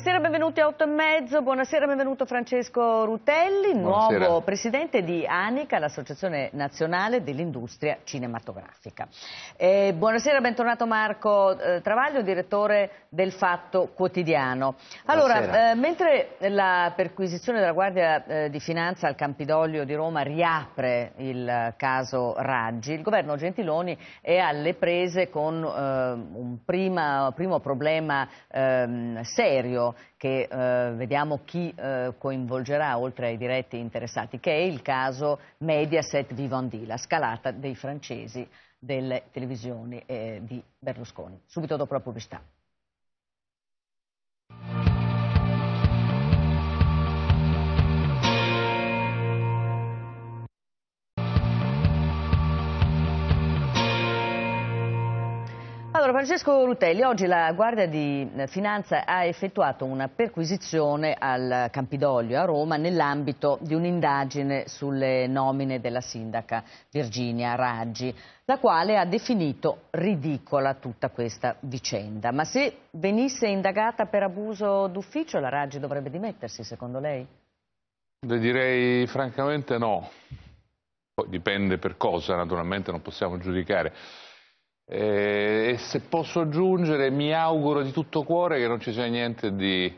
Buonasera, benvenuti a 8 e mezzo, buonasera, benvenuto Francesco Rutelli, buonasera. nuovo presidente di ANICA, l'Associazione Nazionale dell'Industria Cinematografica. Eh, buonasera, bentornato Marco eh, Travaglio, direttore del Fatto Quotidiano. Allora, eh, mentre la perquisizione della Guardia eh, di Finanza al Campidoglio di Roma riapre il caso Raggi, il governo Gentiloni è alle prese con eh, un prima, primo problema ehm, serio che eh, vediamo chi eh, coinvolgerà oltre ai diretti interessati, che è il caso Mediaset Vivendi, la scalata dei francesi delle televisioni eh, di Berlusconi. Subito dopo la pubblicità. Allora, Francesco Rutelli, oggi la Guardia di Finanza ha effettuato una perquisizione al Campidoglio a Roma nell'ambito di un'indagine sulle nomine della sindaca Virginia Raggi, la quale ha definito ridicola tutta questa vicenda. Ma se venisse indagata per abuso d'ufficio, la Raggi dovrebbe dimettersi, secondo lei? Le direi francamente no. Poi dipende per cosa, naturalmente non possiamo giudicare. Eh, e se posso aggiungere mi auguro di tutto cuore che non ci sia niente di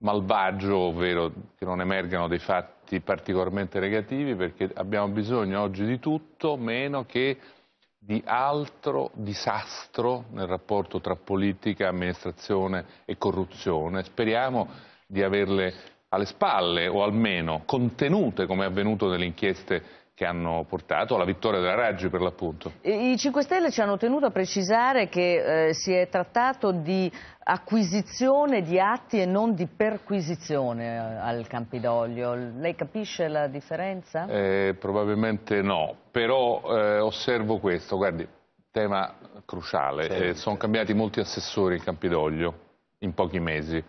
malvagio, ovvero che non emergano dei fatti particolarmente negativi perché abbiamo bisogno oggi di tutto meno che di altro disastro nel rapporto tra politica, amministrazione e corruzione. Speriamo di averle alle spalle o almeno contenute come è avvenuto nelle inchieste che hanno portato alla vittoria della Raggi per l'appunto. I 5 Stelle ci hanno tenuto a precisare che eh, si è trattato di acquisizione di atti e non di perquisizione eh, al Campidoglio. Lei capisce la differenza? Eh, probabilmente no, però eh, osservo questo, guardi, tema cruciale, sì, sì. Eh, sono cambiati molti assessori in Campidoglio in pochi mesi.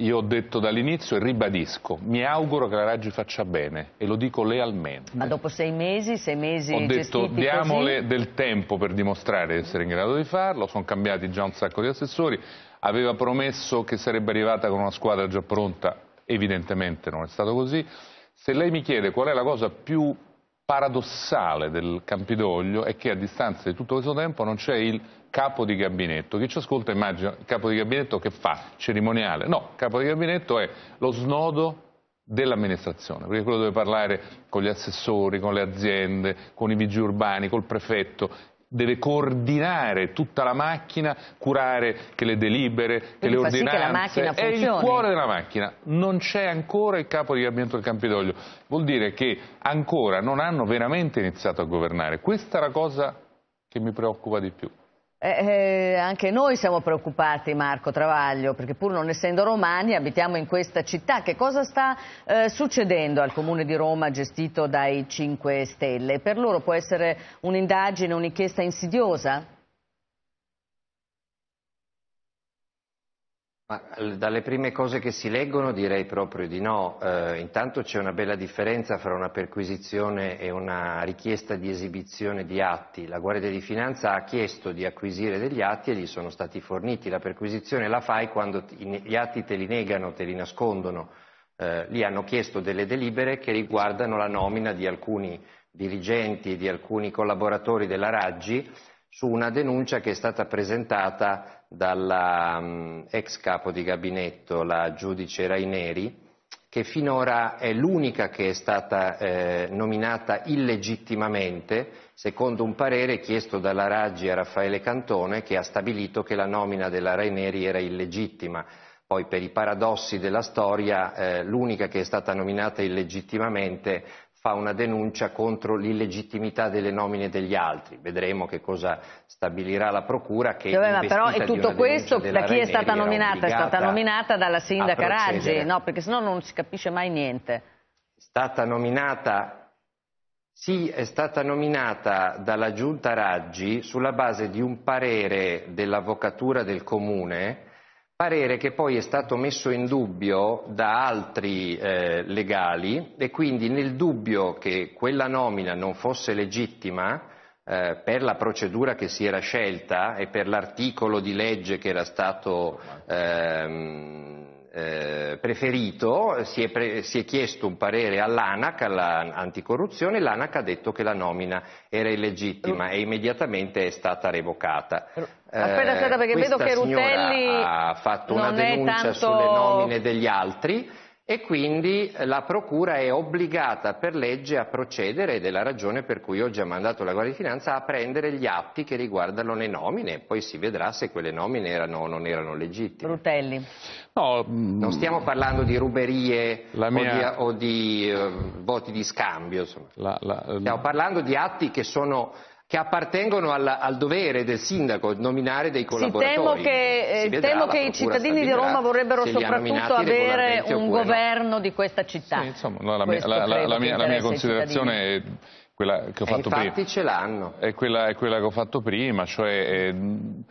Io ho detto dall'inizio e ribadisco, mi auguro che la Raggi faccia bene e lo dico lealmente. Ma dopo sei mesi, sei mesi Ho detto diamole così? del tempo per dimostrare di essere in grado di farlo, sono cambiati già un sacco di assessori, aveva promesso che sarebbe arrivata con una squadra già pronta, evidentemente non è stato così. Se lei mi chiede qual è la cosa più paradossale del Campidoglio è che a distanza di tutto questo tempo non c'è il capo di gabinetto. Chi ci ascolta immagina il capo di gabinetto che fa? Cerimoniale? No, il capo di gabinetto è lo snodo dell'amministrazione, perché quello deve parlare con gli assessori, con le aziende, con i vigili urbani, col prefetto, deve coordinare tutta la macchina, curare che le delibere, che le ordinanze, sì che è il cuore della macchina, non c'è ancora il capo di gabinetto del Campidoglio, vuol dire che ancora non hanno veramente iniziato a governare, questa è la cosa che mi preoccupa di più. Eh, eh, anche noi siamo preoccupati Marco Travaglio perché pur non essendo romani abitiamo in questa città che cosa sta eh, succedendo al comune di Roma gestito dai 5 Stelle per loro può essere un'indagine, un'inchiesta insidiosa? Ma eh, dalle prime cose che si leggono direi proprio di no. Eh, intanto c'è una bella differenza fra una perquisizione e una richiesta di esibizione di atti. La Guardia di Finanza ha chiesto di acquisire degli atti e gli sono stati forniti. La perquisizione la fai quando gli atti te li negano, te li nascondono. Eh, lì hanno chiesto delle delibere che riguardano la nomina di alcuni dirigenti e di alcuni collaboratori della Raggi su una denuncia che è stata presentata dall'ex um, capo di gabinetto, la giudice Raineri, che finora è l'unica che è stata eh, nominata illegittimamente, secondo un parere chiesto dalla Raggi a Raffaele Cantone, che ha stabilito che la nomina della Raineri era illegittima. Poi per i paradossi della storia eh, l'unica che è stata nominata illegittimamente fa una denuncia contro l'illegittimità delle nomine degli altri. Vedremo che cosa stabilirà la Procura che Vabbè, però è tutto questo da chi è stata nominata? È stata nominata dalla sindaca Raggi, no, perché sennò non si capisce mai niente. È stata nominata sì, è stata nominata dalla giunta Raggi sulla base di un parere dell'avvocatura del comune Parere che poi è stato messo in dubbio da altri eh, legali e quindi nel dubbio che quella nomina non fosse legittima eh, per la procedura che si era scelta e per l'articolo di legge che era stato ehm, eh, preferito, si è, pre- si è, chiesto un parere all'ANAC, all'anticorruzione, l'ANAC ha detto che la nomina era illegittima e immediatamente è stata revocata. Eh, aspetta, aspetta, perché eh, vedo che Rutelli ha fatto una denuncia tanto... sulle nomine degli altri e quindi eh, la Procura è obbligata per legge a procedere ed è la ragione per cui oggi ha mandato la Guardia di Finanza a prendere gli atti che riguardano le nomine e poi si vedrà se quelle nomine erano o non erano legittime. Brutelli. No, mm, non stiamo parlando di ruberie mia... o di, o di eh, voti di scambio, la, la, stiamo mm. parlando di atti che sono che appartengono al, al, dovere del sindaco nominare dei collaboratori. Sì, temo che, eh, vedrà, temo che i cittadini di Roma vorrebbero soprattutto avere un governo no. di questa città. Sì, insomma, no, la, mia, la, la, mia, la, mia, considerazione è quella che ho fatto prima. ce l'hanno. È quella, è quella, che ho fatto prima, cioè è, ehm,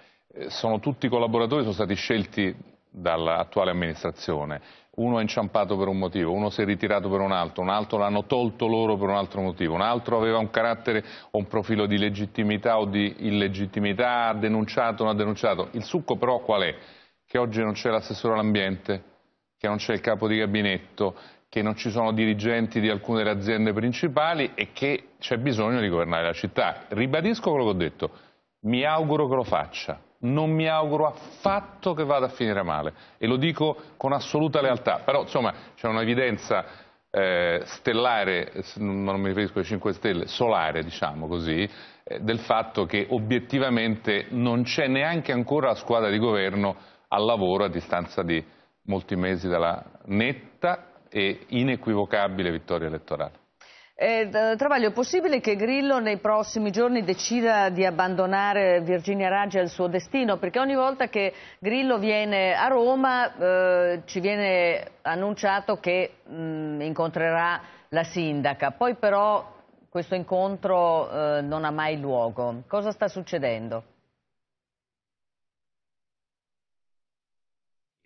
sono tutti collaboratori, sono stati scelti dall'attuale amministrazione uno ha inciampato per un motivo, uno si è ritirato per un altro, un altro l'hanno tolto loro per un altro motivo, un altro aveva un carattere o un profilo di legittimità o di illegittimità, ha denunciato o non ha denunciato. Il succo però qual è? Che oggi non c'è l'assessore all'ambiente, che non c'è il capo di gabinetto, che non ci sono dirigenti di alcune delle aziende principali e che c'è bisogno di governare la città. Ribadisco quello che ho detto, mi auguro che lo faccia non mi auguro affatto che vada a finire male e lo dico con assoluta lealtà, però insomma c'è un'evidenza eh, stellare, non mi riferisco ai 5 Stelle, solare diciamo così, eh, del fatto che obiettivamente non c'è neanche ancora la squadra di governo al lavoro a distanza di molti mesi dalla netta e inequivocabile vittoria elettorale. Eh, Travaglio, è possibile che Grillo nei prossimi giorni decida di abbandonare Virginia Raggi al suo destino? Perché ogni volta che Grillo viene a Roma eh, ci viene annunciato che mh, mm, incontrerà la sindaca, poi però questo incontro eh, non ha mai luogo. Cosa sta succedendo?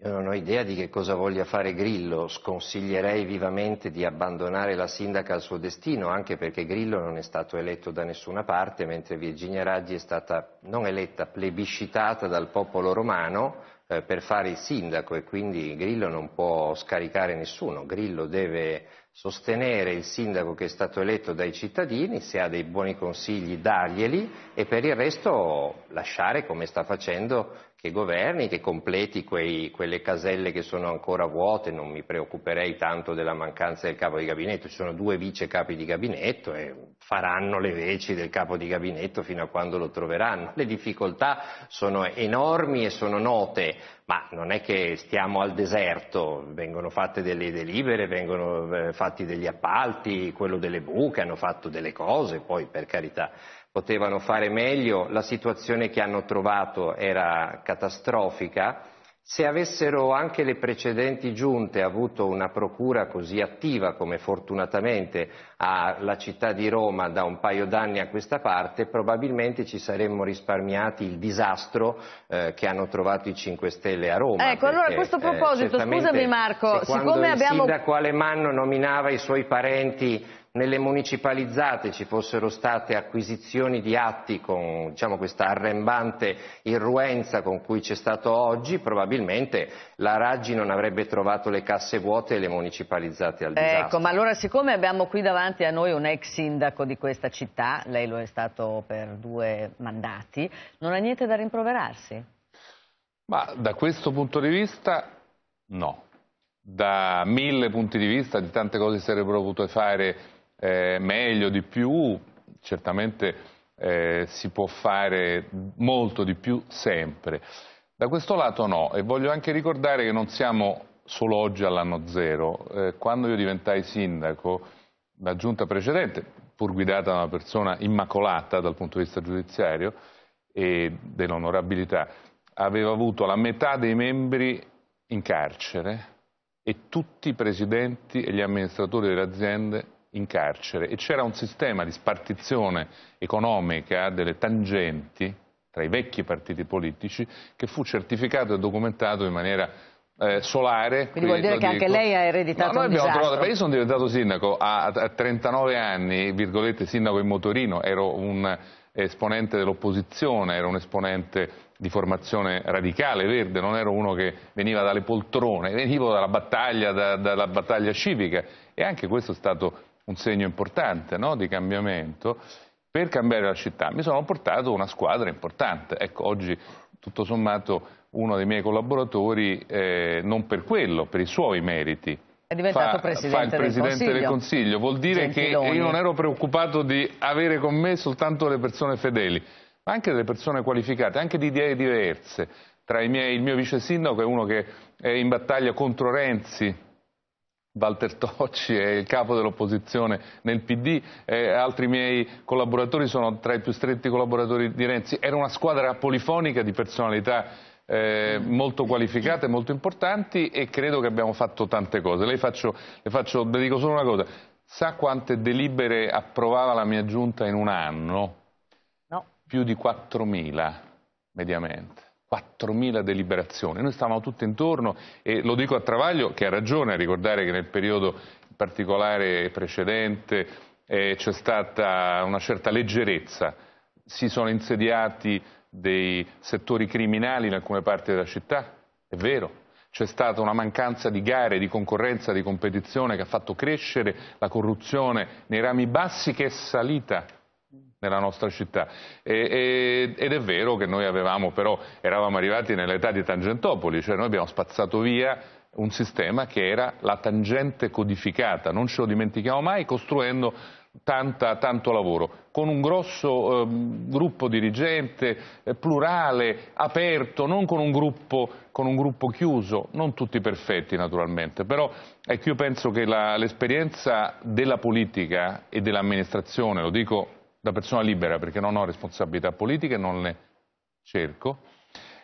Io non ho idea di che cosa voglia fare Grillo, sconsiglierei vivamente di abbandonare la sindaca al suo destino, anche perché Grillo non è stato eletto da nessuna parte, mentre Virginia Raggi è stata non eletta, plebiscitata dal popolo romano eh, per fare il sindaco e quindi Grillo non può scaricare nessuno, Grillo deve sostenere il sindaco che è stato eletto dai cittadini, se ha dei buoni consigli darglieli e per il resto lasciare come sta facendo che governi, che completi quei, quelle caselle che sono ancora vuote, non mi preoccuperei tanto della mancanza del capo di gabinetto, ci sono due vice capi di gabinetto e faranno le veci del capo di gabinetto fino a quando lo troveranno. Le difficoltà sono enormi e sono note, ma non è che stiamo al deserto, vengono fatte delle delibere, vengono eh, fatti degli appalti, quello delle buche, hanno fatto delle cose, poi per carità potevano fare meglio, la situazione che hanno trovato era catastrofica, se avessero anche le precedenti giunte avuto una procura così attiva come fortunatamente ha la città di Roma da un paio d'anni a questa parte, probabilmente ci saremmo risparmiati il disastro eh, che hanno trovato i 5 Stelle a Roma. Ecco, perché, allora a questo eh, proposito, eh, scusami Marco, siccome abbiamo... Da quale Alemanno nominava i suoi parenti nelle municipalizzate ci fossero state acquisizioni di atti con diciamo, questa arrembante irruenza con cui c'è stato oggi, probabilmente la Raggi non avrebbe trovato le casse vuote e le municipalizzate al disastro. Ecco, ma allora siccome abbiamo qui davanti a noi un ex sindaco di questa città, lei lo è stato per due mandati, non ha niente da rimproverarsi? Ma da questo punto di vista no da mille punti di vista, di tante cose si sarebbero potute fare eh, meglio, di più, certamente eh, si può fare molto di più sempre. Da questo lato no, e voglio anche ricordare che non siamo solo oggi all'anno zero. Eh, quando io diventai sindaco, la giunta precedente, pur guidata da una persona immacolata dal punto di vista giudiziario e dell'onorabilità, aveva avuto la metà dei membri in carcere e tutti i presidenti e gli amministratori delle aziende in carcere e c'era un sistema di spartizione economica delle tangenti tra i vecchi partiti politici che fu certificato e documentato in maniera eh, solare. Quindi, quindi vuol dire che dico. anche lei ha ereditato no, un disastro. Trovato, io sono diventato sindaco a, a 39 anni, virgolette sindaco in motorino, ero un esponente dell'opposizione, ero un esponente di formazione radicale, verde, non ero uno che veniva dalle poltrone, venivo dalla battaglia, da, dalla battaglia civica e anche questo è stato un segno importante no? di cambiamento, per cambiare la città mi sono portato una squadra importante. Ecco, oggi tutto sommato uno dei miei collaboratori, eh, non per quello, per i suoi meriti, è diventato fa, presidente, fa il del presidente Consiglio. del Consiglio. Vuol dire Gentiloni. che io non ero preoccupato di avere con me soltanto le persone fedeli, ma anche delle persone qualificate, anche di idee diverse. Tra i miei, il mio vice sindaco è uno che è in battaglia contro Renzi, Walter Tocci è il capo dell'opposizione nel PD, eh, altri miei collaboratori sono tra i più stretti collaboratori di Renzi. Era una squadra polifonica di personalità eh, molto qualificate, molto importanti e credo che abbiamo fatto tante cose. Lei faccio, le, faccio, le dico solo una cosa, sa quante delibere approvava la mia giunta in un anno? No. Più di 4.000 mediamente. 4.000 deliberazioni. Noi stavamo tutti intorno e lo dico a Travaglio che ha ragione a ricordare che nel periodo particolare precedente eh, c'è stata una certa leggerezza. Si sono insediati dei settori criminali in alcune parti della città, è vero. C'è stata una mancanza di gare, di concorrenza, di competizione che ha fatto crescere la corruzione nei rami bassi che è salita nella nostra città. E, e, ed è vero che noi avevamo però, eravamo arrivati nell'età di Tangentopoli, cioè noi abbiamo spazzato via un sistema che era la tangente codificata, non ce lo dimentichiamo mai, costruendo tanta, tanto lavoro, con un grosso eh, gruppo dirigente, eh, plurale, aperto, non con un, gruppo, con un, gruppo, chiuso, non tutti perfetti naturalmente, però ecco, io penso che l'esperienza della politica e dell'amministrazione, lo dico da persona libera perché non ho responsabilità politiche, non le cerco.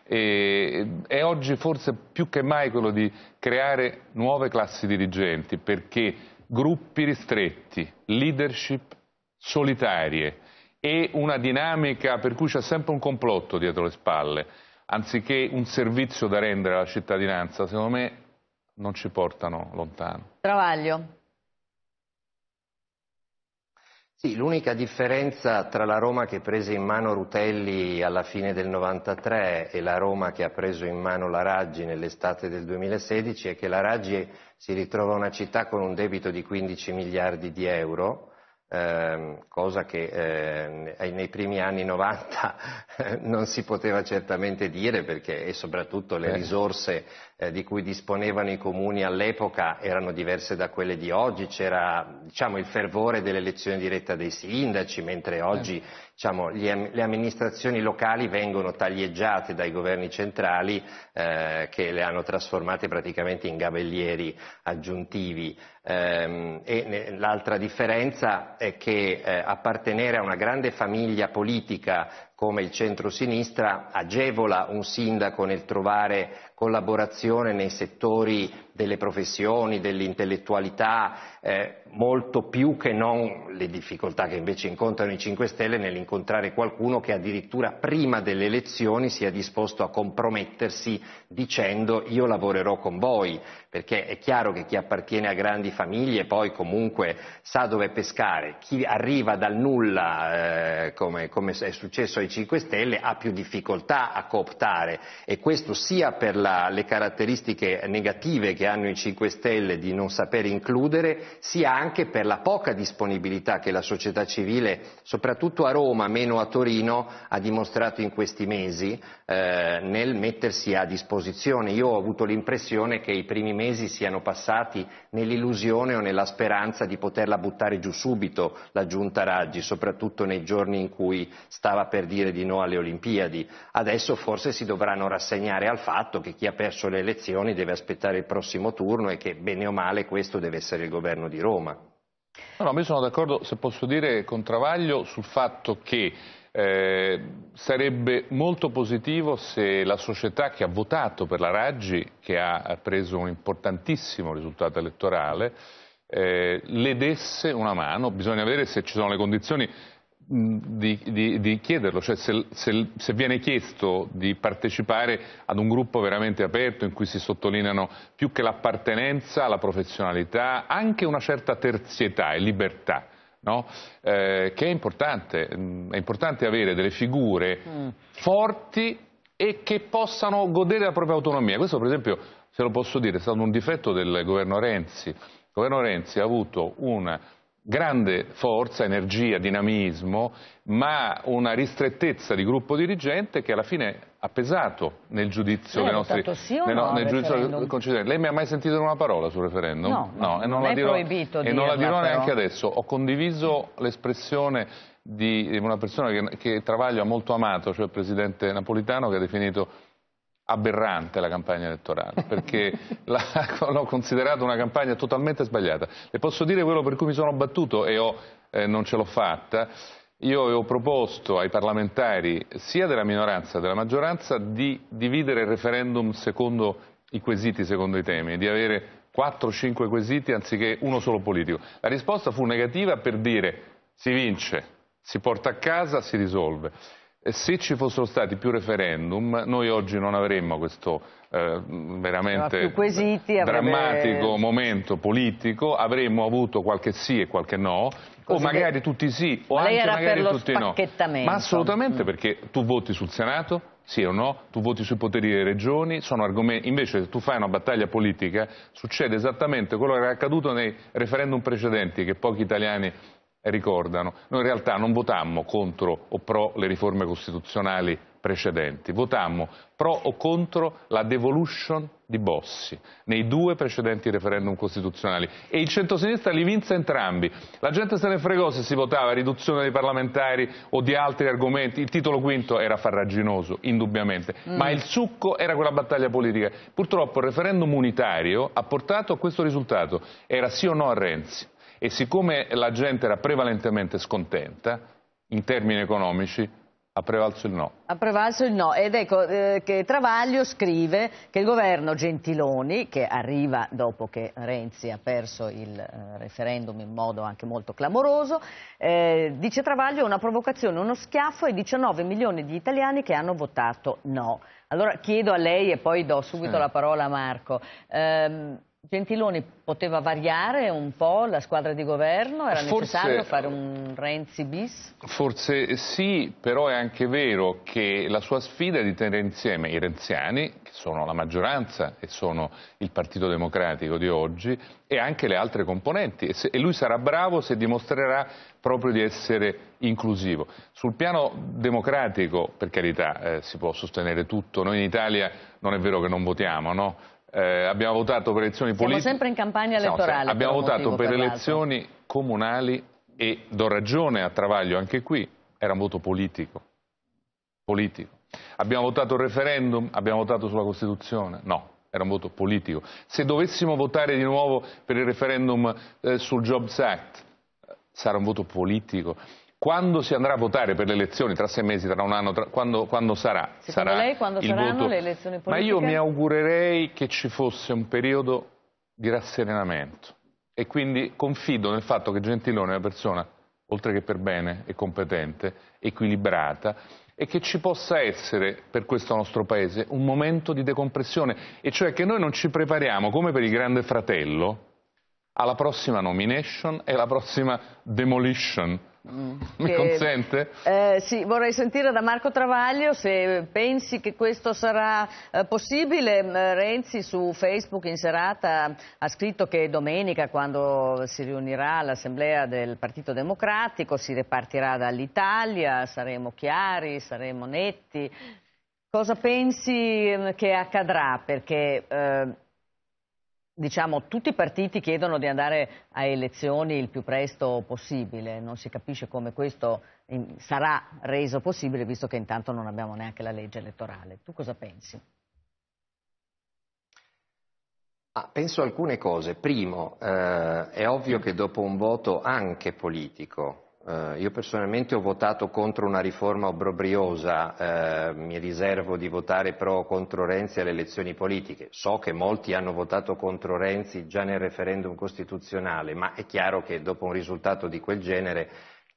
E, è oggi forse più che mai quello di creare nuove classi dirigenti perché gruppi ristretti, leadership solitarie e una dinamica per cui c'è sempre un complotto dietro le spalle, anziché un servizio da rendere alla cittadinanza, secondo me non ci portano lontano. Travaglio. Sì, l'unica differenza tra la Roma che prese in mano Rutelli alla fine del 93 e la Roma che ha preso in mano la Raggi nell'estate del 2016 è che la Raggi si ritrova una città con un debito di 15 miliardi di euro, eh, cosa che eh, nei primi anni 90 non si poteva certamente dire perché e soprattutto le risorse eh, di cui disponevano i comuni all'epoca erano diverse da quelle di oggi, c'era diciamo, il fervore dell'elezione diretta dei sindaci, mentre oggi certo. diciamo, gli, le amministrazioni locali vengono taglieggiate dai governi centrali eh, che le hanno trasformate praticamente in gabellieri aggiuntivi. Ehm, e l'altra differenza è che eh, appartenere a una grande famiglia politica come il centro-sinistra agevola un sindaco nel trovare collaborazione nei settori delle professioni, dell'intellettualità, eh, molto più che non le difficoltà che invece incontrano i 5 Stelle nell'incontrare qualcuno che addirittura prima delle elezioni sia disposto a compromettersi dicendo io lavorerò con voi, perché è chiaro che chi appartiene a grandi famiglie poi comunque sa dove pescare, chi arriva dal nulla, eh, come, come è successo ai 5 Stelle, ha più difficoltà a cooptare e questo sia per la la, le caratteristiche negative che hanno i 5 Stelle di non saper includere, sia anche per la poca disponibilità che la società civile, soprattutto a Roma, meno a Torino, ha dimostrato in questi mesi eh, nel mettersi a disposizione. Io ho avuto l'impressione che i primi mesi siano passati nell'illusione o nella speranza di poterla buttare giù subito la giunta Raggi, soprattutto nei giorni in cui stava per dire di no alle Olimpiadi. Adesso forse si dovranno rassegnare al fatto che chi ha perso le elezioni deve aspettare il prossimo turno e che bene o male questo deve essere il governo di Roma. No, no, io sono d'accordo, se posso dire, con Travaglio sul fatto che eh, sarebbe molto positivo se la società che ha votato per la Raggi, che ha preso un importantissimo risultato elettorale, eh, le desse una mano, bisogna vedere se ci sono le condizioni di, di, di, chiederlo, cioè se, se, se, viene chiesto di partecipare ad un gruppo veramente aperto in cui si sottolineano più che l'appartenenza, la professionalità, anche una certa terzietà e libertà. No? Eh, che è importante, è importante avere delle figure mm. forti e che possano godere della propria autonomia. Questo per esempio, se lo posso dire, è stato un difetto del governo Renzi. Il governo Renzi ha avuto una grande forza, energia, dinamismo, ma una ristrettezza di gruppo dirigente che alla fine ha pesato nel giudizio dei eh, nostri sì nel, no, nel giudizio concedente. Lei mi ha mai sentito una parola sul referendum? No, no, no non, non la dirò, proibito e non la dirò però. neanche adesso. Ho condiviso l'espressione di una persona che, che Travaglio ha molto amato, cioè il presidente napolitano che ha definito aberrante la campagna elettorale, perché l'ho considerata una campagna totalmente sbagliata. Le posso dire quello per cui mi sono battuto e ho, eh, non ce l'ho fatta. Io avevo proposto ai parlamentari, sia della minoranza che della maggioranza, di dividere il referendum secondo i quesiti, secondo i temi, di avere 4-5 quesiti anziché uno solo politico. La risposta fu negativa per dire si vince, si porta a casa, si risolve se ci fossero stati più referendum noi oggi non avremmo questo eh, veramente quesiti, avrebbe... drammatico momento politico, avremmo avuto qualche sì e qualche no, Così o magari che... tutti sì o Ma anche magari tutti no. Ma assolutamente mm. perché tu voti sul Senato, sì o no, tu voti sui poteri delle regioni, sono argomenti... invece se tu fai una battaglia politica succede esattamente quello che era accaduto nei referendum precedenti che pochi italiani ricordano, noi in realtà non votammo contro o pro le riforme costituzionali precedenti, votammo pro o contro la devolution di Bossi nei due precedenti referendum costituzionali e il centrosinistra li vinse entrambi. La gente se ne fregò se si votava riduzione dei parlamentari o di altri argomenti, il titolo quinto era farraginoso, indubbiamente, mm. ma il succo era quella battaglia politica. Purtroppo il referendum unitario ha portato a questo risultato, era sì o no a Renzi e siccome la gente era prevalentemente scontenta, in termini economici, ha prevalso il no. Ha prevalso il no ed ecco eh, che Travaglio scrive che il governo Gentiloni, che arriva dopo che Renzi ha perso il eh, referendum in modo anche molto clamoroso, eh, dice Travaglio è una provocazione, uno schiaffo ai 19 milioni di italiani che hanno votato no. Allora chiedo a lei e poi do subito sì. la parola a Marco. Ehm, Gentiloni poteva variare un po' la squadra di governo? Era forse, necessario fare un Renzi bis? Forse sì, però è anche vero che la sua sfida è di tenere insieme i renziani, che sono la maggioranza e sono il Partito Democratico di oggi, e anche le altre componenti. E lui sarà bravo se dimostrerà proprio di essere inclusivo. Sul piano democratico, per carità, eh, si può sostenere tutto. Noi in Italia non è vero che non votiamo, no? Eh, abbiamo votato per elezioni politiche. Siamo sempre in campagna elettorale. Siamo, abbiamo per votato per, per elezioni comunali e do ragione a Travaglio anche qui, era un voto politico. politico. Abbiamo votato il referendum, abbiamo votato sulla Costituzione? No, era un voto politico. Se dovessimo votare di nuovo per il referendum eh, sul Jobs Act, eh, sarà un voto politico. Quando si andrà a votare per le elezioni, tra sei mesi, tra un anno, tra... Quando, quando, sarà? Secondo sarà lei quando saranno voto... le elezioni politiche? Ma io mi augurerei che ci fosse un periodo di rasserenamento e quindi confido nel fatto che Gentiloni è una persona, oltre che per bene è competente, equilibrata e che ci possa essere per questo nostro Paese un momento di decompressione e cioè che noi non ci prepariamo come per il grande fratello alla prossima nomination e alla prossima demolition Mm, mi consente? Eh, sì, vorrei sentire da Marco Travaglio se pensi che questo sarà eh, possibile. Mm, Renzi su Facebook in serata ha scritto che domenica quando si riunirà l'assemblea del Partito Democratico si ripartirà dall'Italia, saremo chiari, saremo netti. Cosa pensi mm, che accadrà? Perché eh, diciamo, tutti i partiti chiedono di andare a elezioni il più presto possibile, non si capisce come questo sarà reso possibile visto che intanto non abbiamo neanche la legge elettorale. Tu cosa pensi? Ah, penso alcune cose. Primo, eh, è ovvio che dopo un voto anche politico, eh, io personalmente ho votato contro una riforma obbrobriosa, eh, mi riservo di votare pro o contro Renzi alle elezioni politiche. So che molti hanno votato contro Renzi già nel referendum costituzionale, ma è chiaro che dopo un risultato di quel genere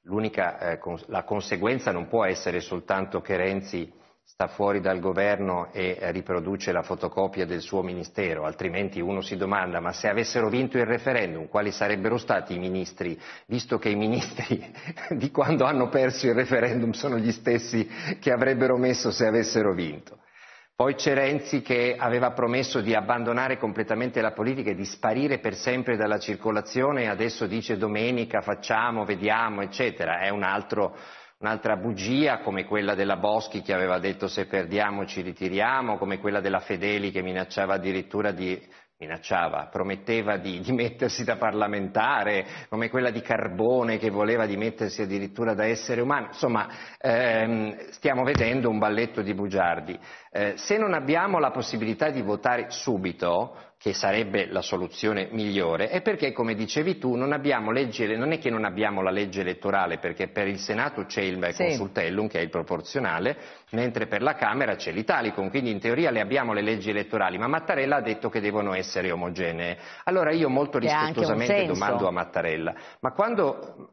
eh, la conseguenza non può essere soltanto che Renzi sta fuori dal governo e riproduce la fotocopia del suo ministero, altrimenti uno si domanda ma se avessero vinto il referendum quali sarebbero stati i ministri, visto che i ministri di quando hanno perso il referendum sono gli stessi che avrebbero messo se avessero vinto. Poi c'è Renzi che aveva promesso di abbandonare completamente la politica e di sparire per sempre dalla circolazione e adesso dice domenica facciamo, vediamo, eccetera. È un altro Un'altra bugia come quella della Boschi che aveva detto se perdiamo ci ritiriamo, come quella della Fedeli che minacciava addirittura di minacciava, prometteva di dimettersi da parlamentare, come quella di Carbone che voleva dimettersi addirittura da essere umano, insomma ehm, stiamo vedendo un balletto di bugiardi. Eh, se non abbiamo la possibilità di votare subito, che sarebbe la soluzione migliore, è perché, come dicevi tu, non, legge, non è che non abbiamo la legge elettorale, perché per il Senato c'è il sì. consultellum, che è il proporzionale, mentre per la Camera c'è l'Italicum, quindi in teoria le abbiamo le leggi elettorali, ma Mattarella ha detto che devono essere omogenee. Allora io molto rispettosamente domando a Mattarella, ma quando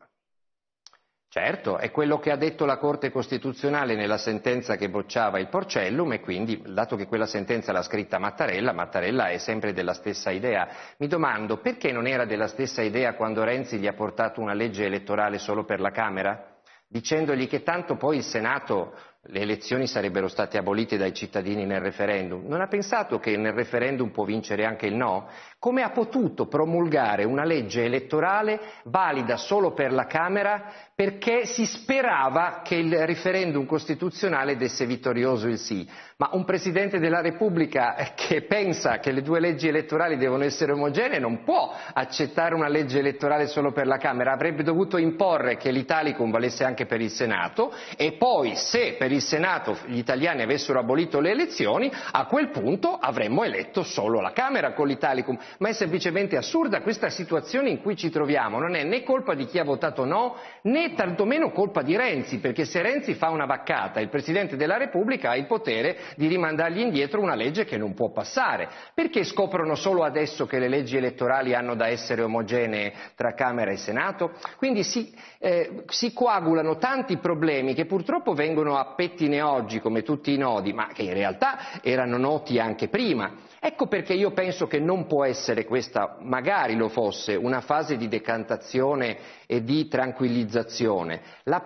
Certo, è quello che ha detto la Corte Costituzionale nella sentenza che bocciava il Porcellum e quindi, dato che quella sentenza l'ha scritta Mattarella, Mattarella è sempre della stessa idea. Mi domando perché non era della stessa idea quando Renzi gli ha portato una legge elettorale solo per la Camera? Dicendogli che tanto poi il Senato le elezioni sarebbero state abolite dai cittadini nel referendum, non ha pensato che nel referendum può vincere anche il no? Come ha potuto promulgare una legge elettorale valida solo per la Camera perché si sperava che il referendum costituzionale desse vittorioso il sì? Ma un Presidente della Repubblica che pensa che le due leggi elettorali devono essere omogenee non può accettare una legge elettorale solo per la Camera, avrebbe dovuto imporre che l'Italicum valesse anche per il Senato e poi se per il il Senato gli italiani avessero abolito le elezioni, a quel punto avremmo eletto solo la Camera con l'Italicum. Ma è semplicemente assurda questa situazione in cui ci troviamo. Non è né colpa di chi ha votato no, né tantomeno colpa di Renzi, perché se Renzi fa una vaccata, il Presidente della Repubblica ha il potere di rimandargli indietro una legge che non può passare. Perché scoprono solo adesso che le leggi elettorali hanno da essere omogenee tra Camera e Senato? Quindi si, eh, si coagulano tanti problemi che purtroppo vengono appena pettine oggi come tutti i nodi, ma che in realtà erano noti anche prima. Ecco perché io penso che non può essere questa, magari lo fosse, una fase di decantazione e di tranquillizzazione. La,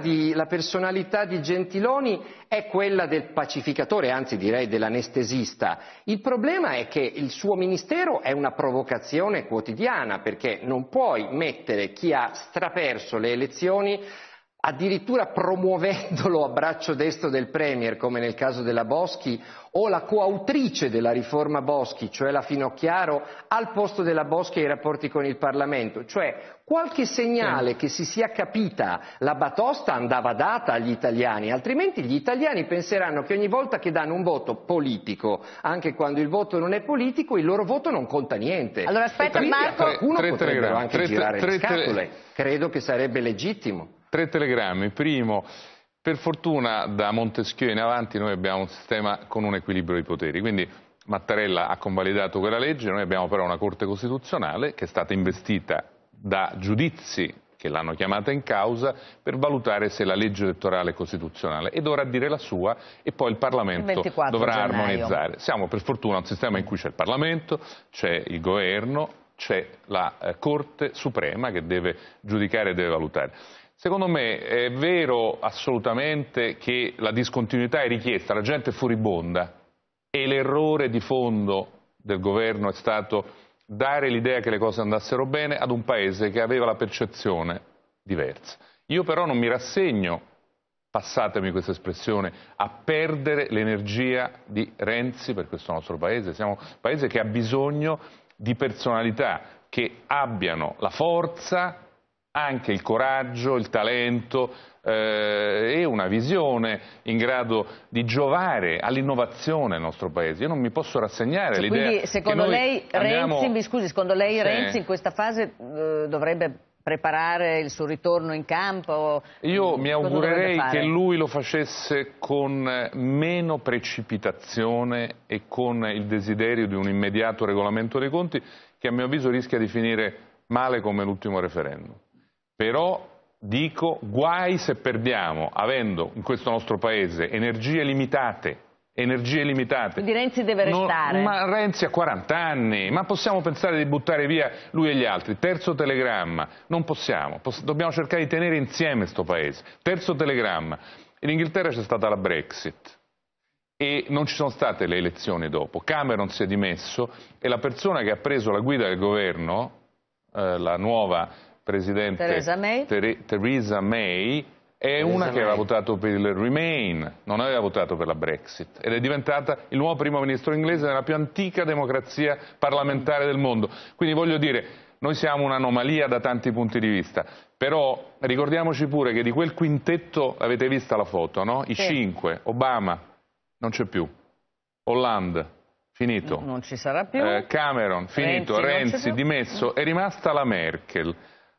di, la personalità di Gentiloni è quella del pacificatore, anzi direi dell'anestesista. Il problema è che il suo ministero è una provocazione quotidiana, perché non puoi mettere chi ha straperso le elezioni addirittura promuovendolo a braccio destro del Premier, come nel caso della Boschi, o la coautrice della riforma Boschi, cioè la Finocchiaro, al posto della Boschi ai rapporti con il Parlamento. Cioè, qualche segnale che si sia capita la batosta andava data agli italiani, altrimenti gli italiani penseranno che ogni volta che danno un voto politico, anche quando il voto non è politico, il loro voto non conta niente. Allora aspetta Marco, qualcuno potrebbe anche girare le scatole. Credo che sarebbe legittimo. Tre telegrammi. Primo, per fortuna da Montesquieu in avanti noi abbiamo un sistema con un equilibrio di poteri, quindi Mattarella ha convalidato quella legge, noi abbiamo però una Corte Costituzionale che è stata investita da giudizi che l'hanno chiamata in causa per valutare se la legge elettorale è costituzionale e dovrà dire la sua e poi il Parlamento il dovrà gennaio. armonizzare. Siamo per fortuna un sistema in cui c'è il Parlamento, c'è il governo, c'è la eh, Corte Suprema che deve giudicare e deve valutare. Secondo me è vero assolutamente che la discontinuità è richiesta, la gente è furibonda e l'errore di fondo del governo è stato dare l'idea che le cose andassero bene ad un paese che aveva la percezione diversa. Io però non mi rassegno, passatemi questa espressione, a perdere l'energia di Renzi per questo nostro paese. Siamo un paese che ha bisogno di personalità che abbiano la forza anche il coraggio, il talento eh, e una visione in grado di giovare all'innovazione nel nostro Paese. Io non mi posso rassegnare cioè, all'idea quindi, secondo lei, andiamo... Renzi, mi scusi, secondo lei sì. Renzi in questa fase eh, dovrebbe preparare il suo ritorno in campo? Io mi augurerei che lui lo facesse con meno precipitazione e con il desiderio di un immediato regolamento dei conti che a mio avviso rischia di finire male come l'ultimo referendum però dico guai se perdiamo, avendo in questo nostro paese energie limitate, energie limitate. Quindi Renzi deve restare. Non, ma Renzi ha 40 anni, ma possiamo pensare di buttare via lui e gli altri. Terzo telegramma, non possiamo, Poss dobbiamo cercare di tenere insieme questo paese. Terzo telegramma, in Inghilterra c'è stata la Brexit e non ci sono state le elezioni dopo. Cameron si è dimesso e la persona che ha preso la guida del governo, eh, la nuova presidente Theresa May, Theresa May è Theresa una May. che aveva votato per il Remain, non aveva votato per la Brexit ed è diventata il nuovo primo ministro inglese nella più antica democrazia parlamentare del mondo. Quindi voglio dire, noi siamo un'anomalia da tanti punti di vista, però ricordiamoci pure che di quel quintetto, avete vista la foto, no? I sì. cinque, Obama, non c'è più, Hollande, finito. Non ci sarà più. Eh, Cameron, finito, Renzi, Renzi dimesso, è rimasta la Merkel.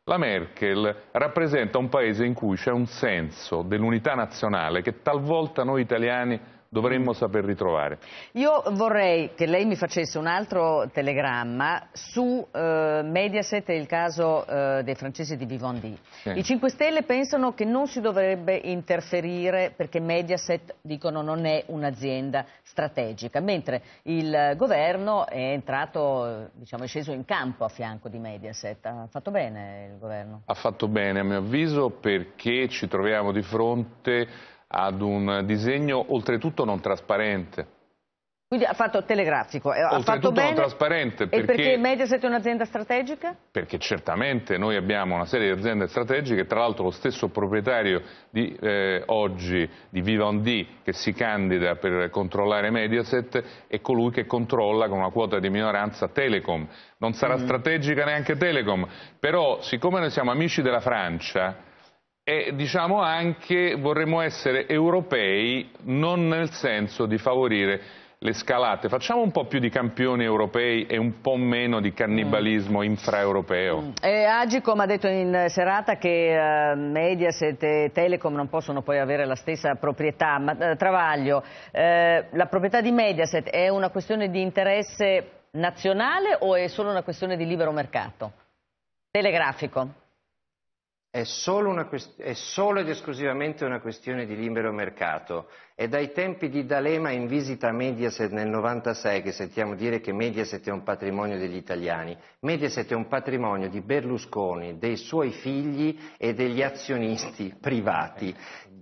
La Merkel rappresenta un paese in cui c'è un senso dell'unità nazionale che talvolta noi italiani dovremmo saper ritrovare. Io vorrei che lei mi facesse un altro telegramma su eh, Mediaset e il caso eh, dei francesi di Vivendi. Sì. I 5 Stelle pensano che non si dovrebbe interferire perché Mediaset, dicono, non è un'azienda strategica, mentre il governo è entrato, diciamo, è sceso in campo a fianco di Mediaset. Ha fatto bene il governo? Ha fatto bene, a mio avviso, perché ci troviamo di fronte ad un disegno oltretutto non trasparente. Quindi ha fatto telegrafico, eh, ha fatto bene, trasparente perché, e perché Mediaset è un'azienda strategica? Perché certamente noi abbiamo una serie di aziende strategiche, tra l'altro lo stesso proprietario di eh, oggi di Vivendi che si candida per controllare Mediaset è colui che controlla con una quota di minoranza Telecom. Non sarà mm. strategica neanche Telecom, però siccome noi siamo amici della Francia e diciamo anche vorremmo essere europei non nel senso di favorire le scalate. Facciamo un po' più di campioni europei e un po' meno di cannibalismo mm. infraeuropeo. Mm. E Agicom ha detto in serata che eh, Mediaset e Telecom non possono poi avere la stessa proprietà. Ma, eh, Travaglio, eh, la proprietà di Mediaset è una questione di interesse nazionale o è solo una questione di libero mercato? Telegrafico è solo, una, è solo ed esclusivamente una questione di libero mercato è dai tempi di D'Alema in visita a Mediaset nel 1996 che sentiamo dire che Mediaset è un patrimonio degli italiani. Mediaset è un patrimonio di Berlusconi, dei suoi figli e degli azionisti privati.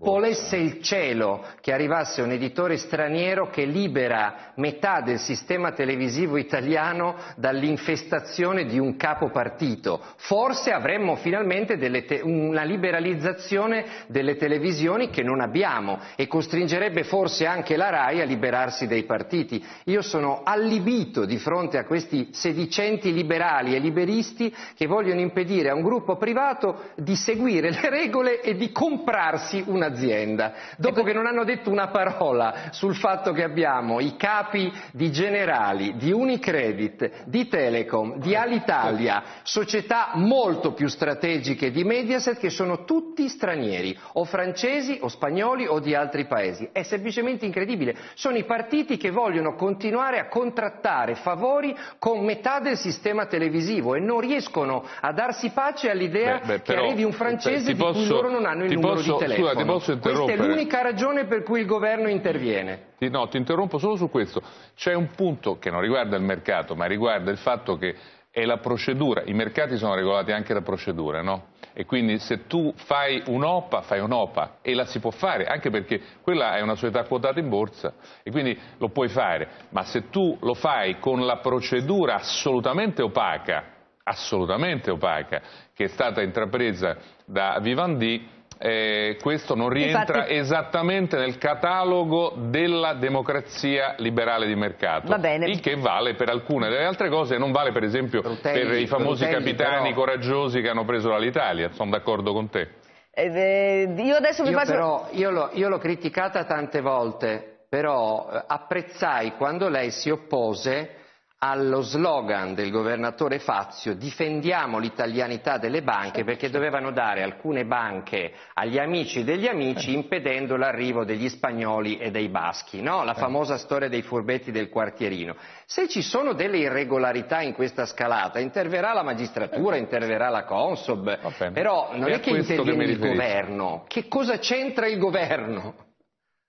Volesse il cielo che arrivasse un editore straniero che libera metà del sistema televisivo italiano dall'infestazione di un capopartito. Forse avremmo finalmente una liberalizzazione delle televisioni che non abbiamo e costringeremo aiuterebbe forse anche la RAI a liberarsi dei partiti. Io sono allibito di fronte a questi sedicenti liberali e liberisti che vogliono impedire a un gruppo privato di seguire le regole e di comprarsi un'azienda, dopo che non hanno detto una parola sul fatto che abbiamo i capi di Generali, di Unicredit, di Telecom, di Alitalia, società molto più strategiche di Mediaset che sono tutti stranieri, o francesi o spagnoli o di altri paesi è semplicemente incredibile. Sono i partiti che vogliono continuare a contrattare favori con metà del sistema televisivo e non riescono a darsi pace all'idea beh, beh, però, che arrivi un francese posso, di cui loro non hanno il numero posso, di telefono. Scusa, Questa è l'unica ragione per cui il governo interviene. No, ti interrompo solo su questo. C'è un punto che non riguarda il mercato, ma riguarda il fatto che è la procedura. I mercati sono regolati anche da procedure, no? e quindi se tu fai un'OPA, fai un'OPA e la si può fare, anche perché quella è una società quotata in borsa e quindi lo puoi fare, ma se tu lo fai con la procedura assolutamente opaca, assolutamente opaca, che è stata intrapresa da Vivendi, eh, questo non rientra Infatti... esattamente nel catalogo della democrazia liberale di mercato, il che vale per alcune delle altre cose non vale per esempio Brutelli, per i famosi Brutelli, capitani però... coraggiosi che hanno preso l'Italia, sono d'accordo con te. Eh, io adesso mi io faccio... Però, io l'ho criticata tante volte, però eh, apprezzai quando lei si oppose allo slogan del governatore Fazio difendiamo l'italianità delle banche perché dovevano dare alcune banche agli amici degli amici eh. impedendo l'arrivo degli spagnoli e dei baschi, no? la eh. famosa storia dei furbetti del quartierino. Se ci sono delle irregolarità in questa scalata interverrà la magistratura, interverrà la Consob, però non è che interviene il governo, che cosa c'entra il governo?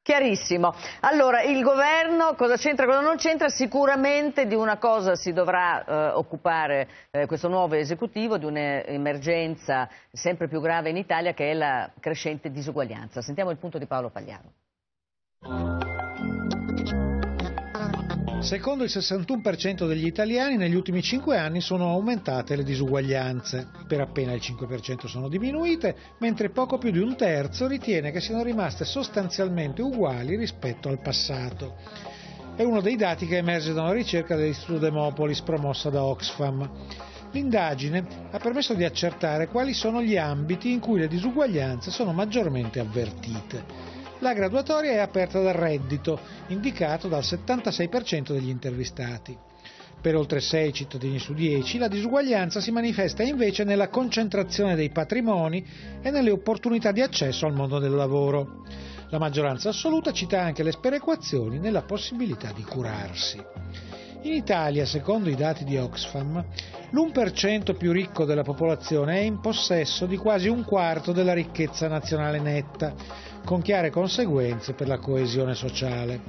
Chiarissimo. Allora, il governo cosa c'entra e cosa non c'entra? Sicuramente di una cosa si dovrà eh, occupare eh, questo nuovo esecutivo, di un'emergenza sempre più grave in Italia che è la crescente disuguaglianza. Sentiamo il punto di Paolo Pagliaro. Secondo il 61% degli italiani negli ultimi 5 anni sono aumentate le disuguaglianze, per appena il 5% sono diminuite, mentre poco più di un terzo ritiene che siano rimaste sostanzialmente uguali rispetto al passato. È uno dei dati che emerge da una ricerca dell'Istituto Demopolis promossa da Oxfam. L'indagine ha permesso di accertare quali sono gli ambiti in cui le disuguaglianze sono maggiormente avvertite la graduatoria è aperta dal reddito, indicato dal 76% degli intervistati. Per oltre 6 cittadini su 10 la disuguaglianza si manifesta invece nella concentrazione dei patrimoni e nelle opportunità di accesso al mondo del lavoro. La maggioranza assoluta cita anche le sperequazioni nella possibilità di curarsi. In Italia, secondo i dati di Oxfam, l'1% più ricco della popolazione è in possesso di quasi un quarto della ricchezza nazionale netta, con chiare conseguenze per la coesione sociale.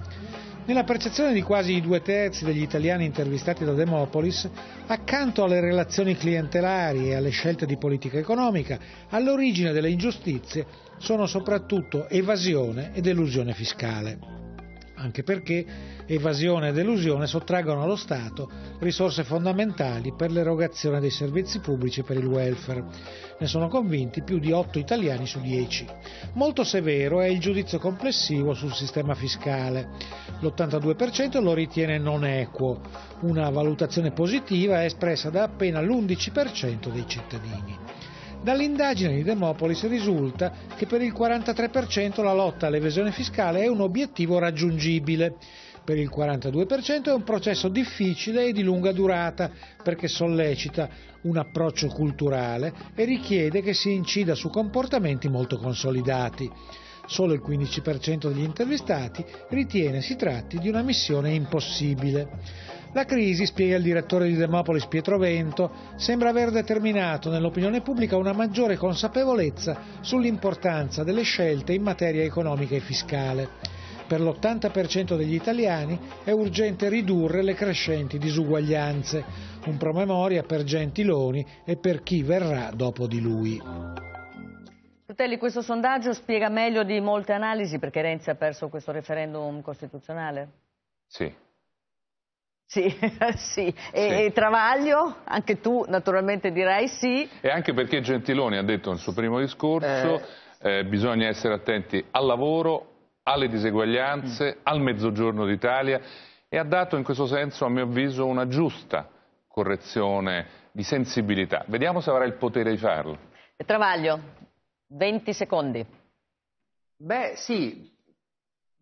Nella percezione di quasi due terzi degli italiani intervistati da Demopolis, accanto alle relazioni clientelari e alle scelte di politica economica, all'origine delle ingiustizie sono soprattutto evasione ed elusione fiscale anche perché evasione ed elusione sottraggono allo Stato risorse fondamentali per l'erogazione dei servizi pubblici e per il welfare. Ne sono convinti più di 8 italiani su 10. Molto severo è il giudizio complessivo sul sistema fiscale. L'82% lo ritiene non equo, una valutazione positiva è espressa da appena l'11% dei cittadini. Dall'indagine di Demopolis risulta che per il 43% la lotta all'evasione fiscale è un obiettivo raggiungibile. Per il 42% è un processo difficile e di lunga durata perché sollecita un approccio culturale e richiede che si incida su comportamenti molto consolidati. Solo il 15% degli intervistati ritiene si tratti di una missione impossibile. La crisi, spiega il direttore di Demopolis Pietrovento, sembra aver determinato nell'opinione pubblica una maggiore consapevolezza sull'importanza delle scelte in materia economica e fiscale per l'80% degli italiani è urgente ridurre le crescenti disuguaglianze, un promemoria per Gentiloni e per chi verrà dopo di lui. Fratelli, questo sondaggio spiega meglio di molte analisi perché Renzi ha perso questo referendum costituzionale? Sì, sì, sì. E, sì. e, Travaglio, anche tu naturalmente direi sì. E anche perché Gentiloni ha detto nel suo primo discorso eh... Eh, bisogna essere attenti al lavoro, alle diseguaglianze, mm. al mezzogiorno d'Italia e ha dato in questo senso, a mio avviso, una giusta correzione di sensibilità. Vediamo se avrà il potere di farlo. Travaglio, 20 secondi. Beh sì,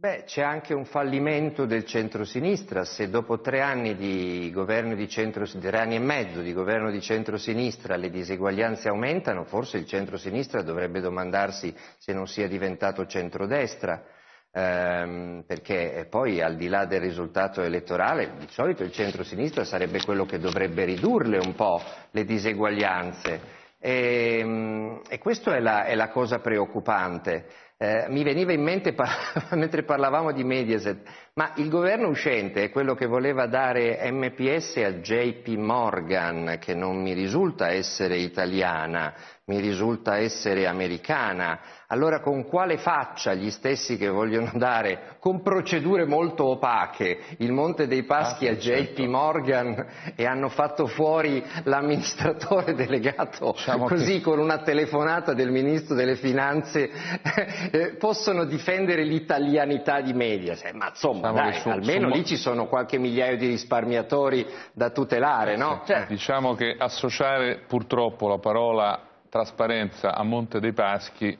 Beh, c'è anche un fallimento del centrosinistra, se dopo tre anni, di di centro, tre anni e mezzo di governo di centrosinistra le diseguaglianze aumentano, forse il centrosinistra dovrebbe domandarsi se non sia diventato centrodestra, ehm, perché poi al di là del risultato elettorale di solito il centrosinistra sarebbe quello che dovrebbe ridurle un po' le diseguaglianze ehm, e, e questa è la, è la cosa preoccupante. Eh, mi veniva in mente par- mentre parlavamo di Mediaset, ma il governo uscente è quello che voleva dare MPS a JP Morgan, che non mi risulta essere italiana, mi risulta essere americana, allora con quale faccia gli stessi che vogliono dare, con procedure molto opache, il Monte dei Paschi ah, a certo. JP Morgan e hanno fatto fuori l'amministratore delegato diciamo così che... con una telefonata del Ministro delle Finanze, eh, eh possono difendere l'italianità di media? Ma insomma, diciamo dai, su, almeno su... lì ci sono qualche migliaio di risparmiatori da tutelare, eh, no? Cioè... Diciamo che associare purtroppo la parola trasparenza a Monte dei Paschi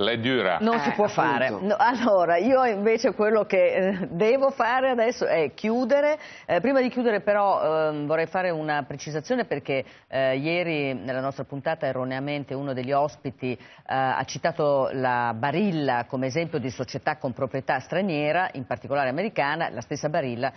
lei dura. Non eh, si può appunto. fare. No, allora, io invece quello che eh, devo fare adesso è chiudere. Eh, prima di chiudere però ehm, vorrei fare una precisazione perché eh, ieri nella nostra puntata erroneamente uno degli ospiti eh, ha citato la Barilla come esempio di società con proprietà straniera, in particolare americana, la stessa Barilla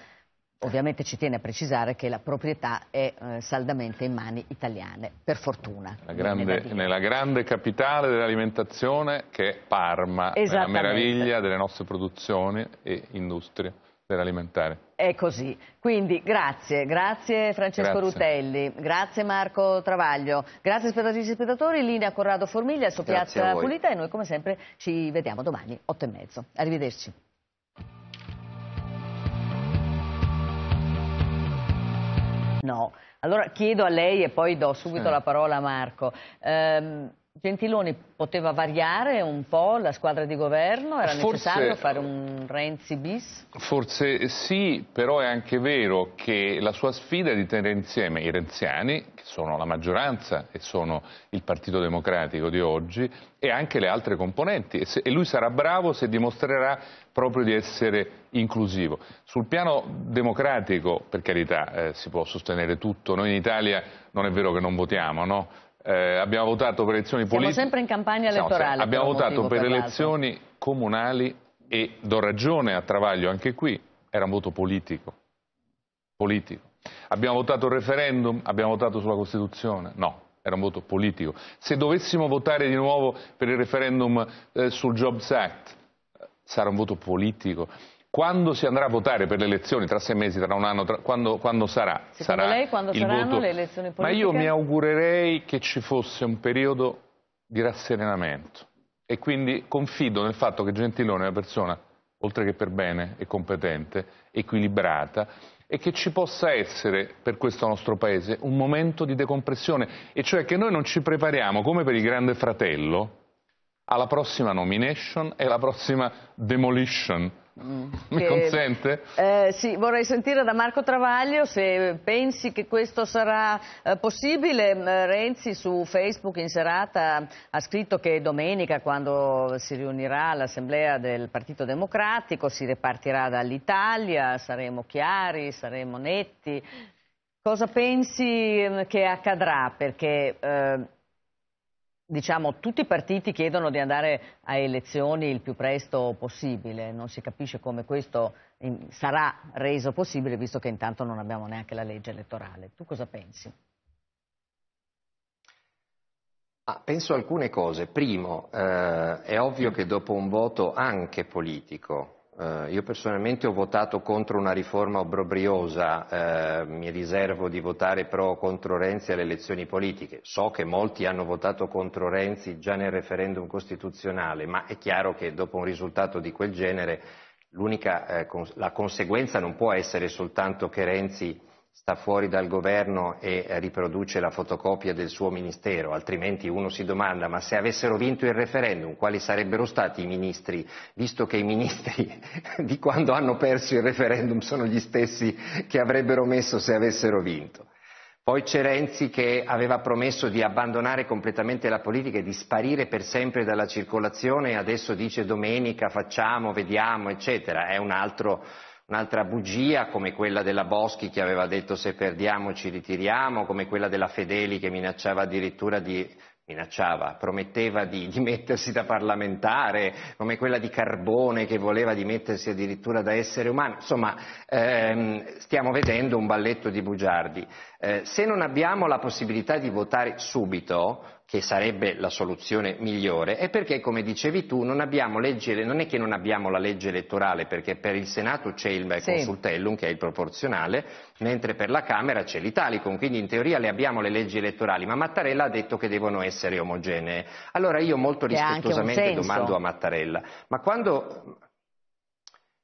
Ovviamente ci tiene a precisare che la proprietà è eh, saldamente in mani italiane, per fortuna. Grande, nella grande capitale dell'alimentazione che è Parma, è la meraviglia delle nostre produzioni e industrie dell'alimentare. È così. Quindi grazie, grazie Francesco grazie. Rutelli, grazie Marco Travaglio, grazie spettatrici e spettatori, linea Corrado Formiglia su Piazza Pulita e noi come sempre ci vediamo domani 8 e mezzo. Arrivederci. No. Allora chiedo a lei e poi do subito sì. la parola a Marco. Ehm, Gentiloni poteva variare un po' la squadra di governo? Era forse, necessario fare un Renzi bis? Forse sì, però è anche vero che la sua sfida è di tenere insieme i renziani, che sono la maggioranza e sono il Partito Democratico di oggi, e anche le altre componenti. E lui sarà bravo se dimostrerà proprio di essere inclusivo. Sul piano democratico, per carità, eh, si può sostenere tutto. Noi in Italia non è vero che non votiamo, no? Eh, abbiamo votato per elezioni politiche. Siamo sempre in campagna elettorale. Siamo, abbiamo votato per, per elezioni comunali e do ragione a Travaglio anche qui, era un voto politico. politico. Abbiamo votato il referendum, abbiamo votato sulla Costituzione? No, era un voto politico. Se dovessimo votare di nuovo per il referendum eh, sul Jobs Act, eh, sarà un voto politico. Quando si andrà a votare per le elezioni, tra sei mesi, tra un anno, tra... Quando, quando, sarà? Secondo sarà lei quando saranno voto... le elezioni politiche? Ma io mi augurerei che ci fosse un periodo di rasserenamento e quindi confido nel fatto che Gentiloni è una persona, oltre che per bene e competente, equilibrata e che ci possa essere per questo nostro Paese un momento di decompressione e cioè che noi non ci prepariamo come per il grande fratello alla prossima nomination e alla prossima demolition mi consente? Eh, sì, vorrei sentire da Marco Travaglio se pensi che questo sarà eh, possibile. Mm, Renzi su Facebook in serata ha scritto che domenica quando si riunirà l'assemblea del Partito Democratico si ripartirà dall'Italia, saremo chiari, saremo netti. Cosa pensi mm, che accadrà? Perché eh, diciamo, tutti i partiti chiedono di andare a elezioni il più presto possibile, non si capisce come questo sarà reso possibile visto che intanto non abbiamo neanche la legge elettorale. Tu cosa pensi? Ah, penso alcune cose. Primo, eh, è ovvio che dopo un voto anche politico eh, io personalmente ho votato contro una riforma obbrobriosa, eh, mi riservo di votare pro o contro Renzi alle elezioni politiche. So che molti hanno votato contro Renzi già nel referendum costituzionale, ma è chiaro che dopo un risultato di quel genere eh, la conseguenza non può essere soltanto che Renzi sta fuori dal governo e eh, riproduce la fotocopia del suo ministero, altrimenti uno si domanda ma se avessero vinto il referendum quali sarebbero stati i ministri, visto che i ministri di quando hanno perso il referendum sono gli stessi che avrebbero messo se avessero vinto. Poi c'è Renzi che aveva promesso di abbandonare completamente la politica e di sparire per sempre dalla circolazione e adesso dice domenica facciamo, vediamo, eccetera. È un altro un'altra bugia come quella della Boschi che aveva detto se perdiamo ci ritiriamo, come quella della Fedeli che minacciava addirittura di minacciava, prometteva di dimettersi da parlamentare, come quella di Carbone che voleva dimettersi addirittura da essere umano, insomma ehm, stiamo vedendo un balletto di bugiardi. Eh, se non abbiamo la possibilità di votare subito, che sarebbe la soluzione migliore, è perché, come dicevi tu, non, legge, non è che non abbiamo la legge elettorale, perché per il Senato c'è il sì. consultellum, che è il proporzionale, mentre per la Camera c'è l'Italicum, quindi in teoria le abbiamo le leggi elettorali, ma Mattarella ha detto che devono essere omogenee. Allora io molto rispettosamente domando a Mattarella, ma quando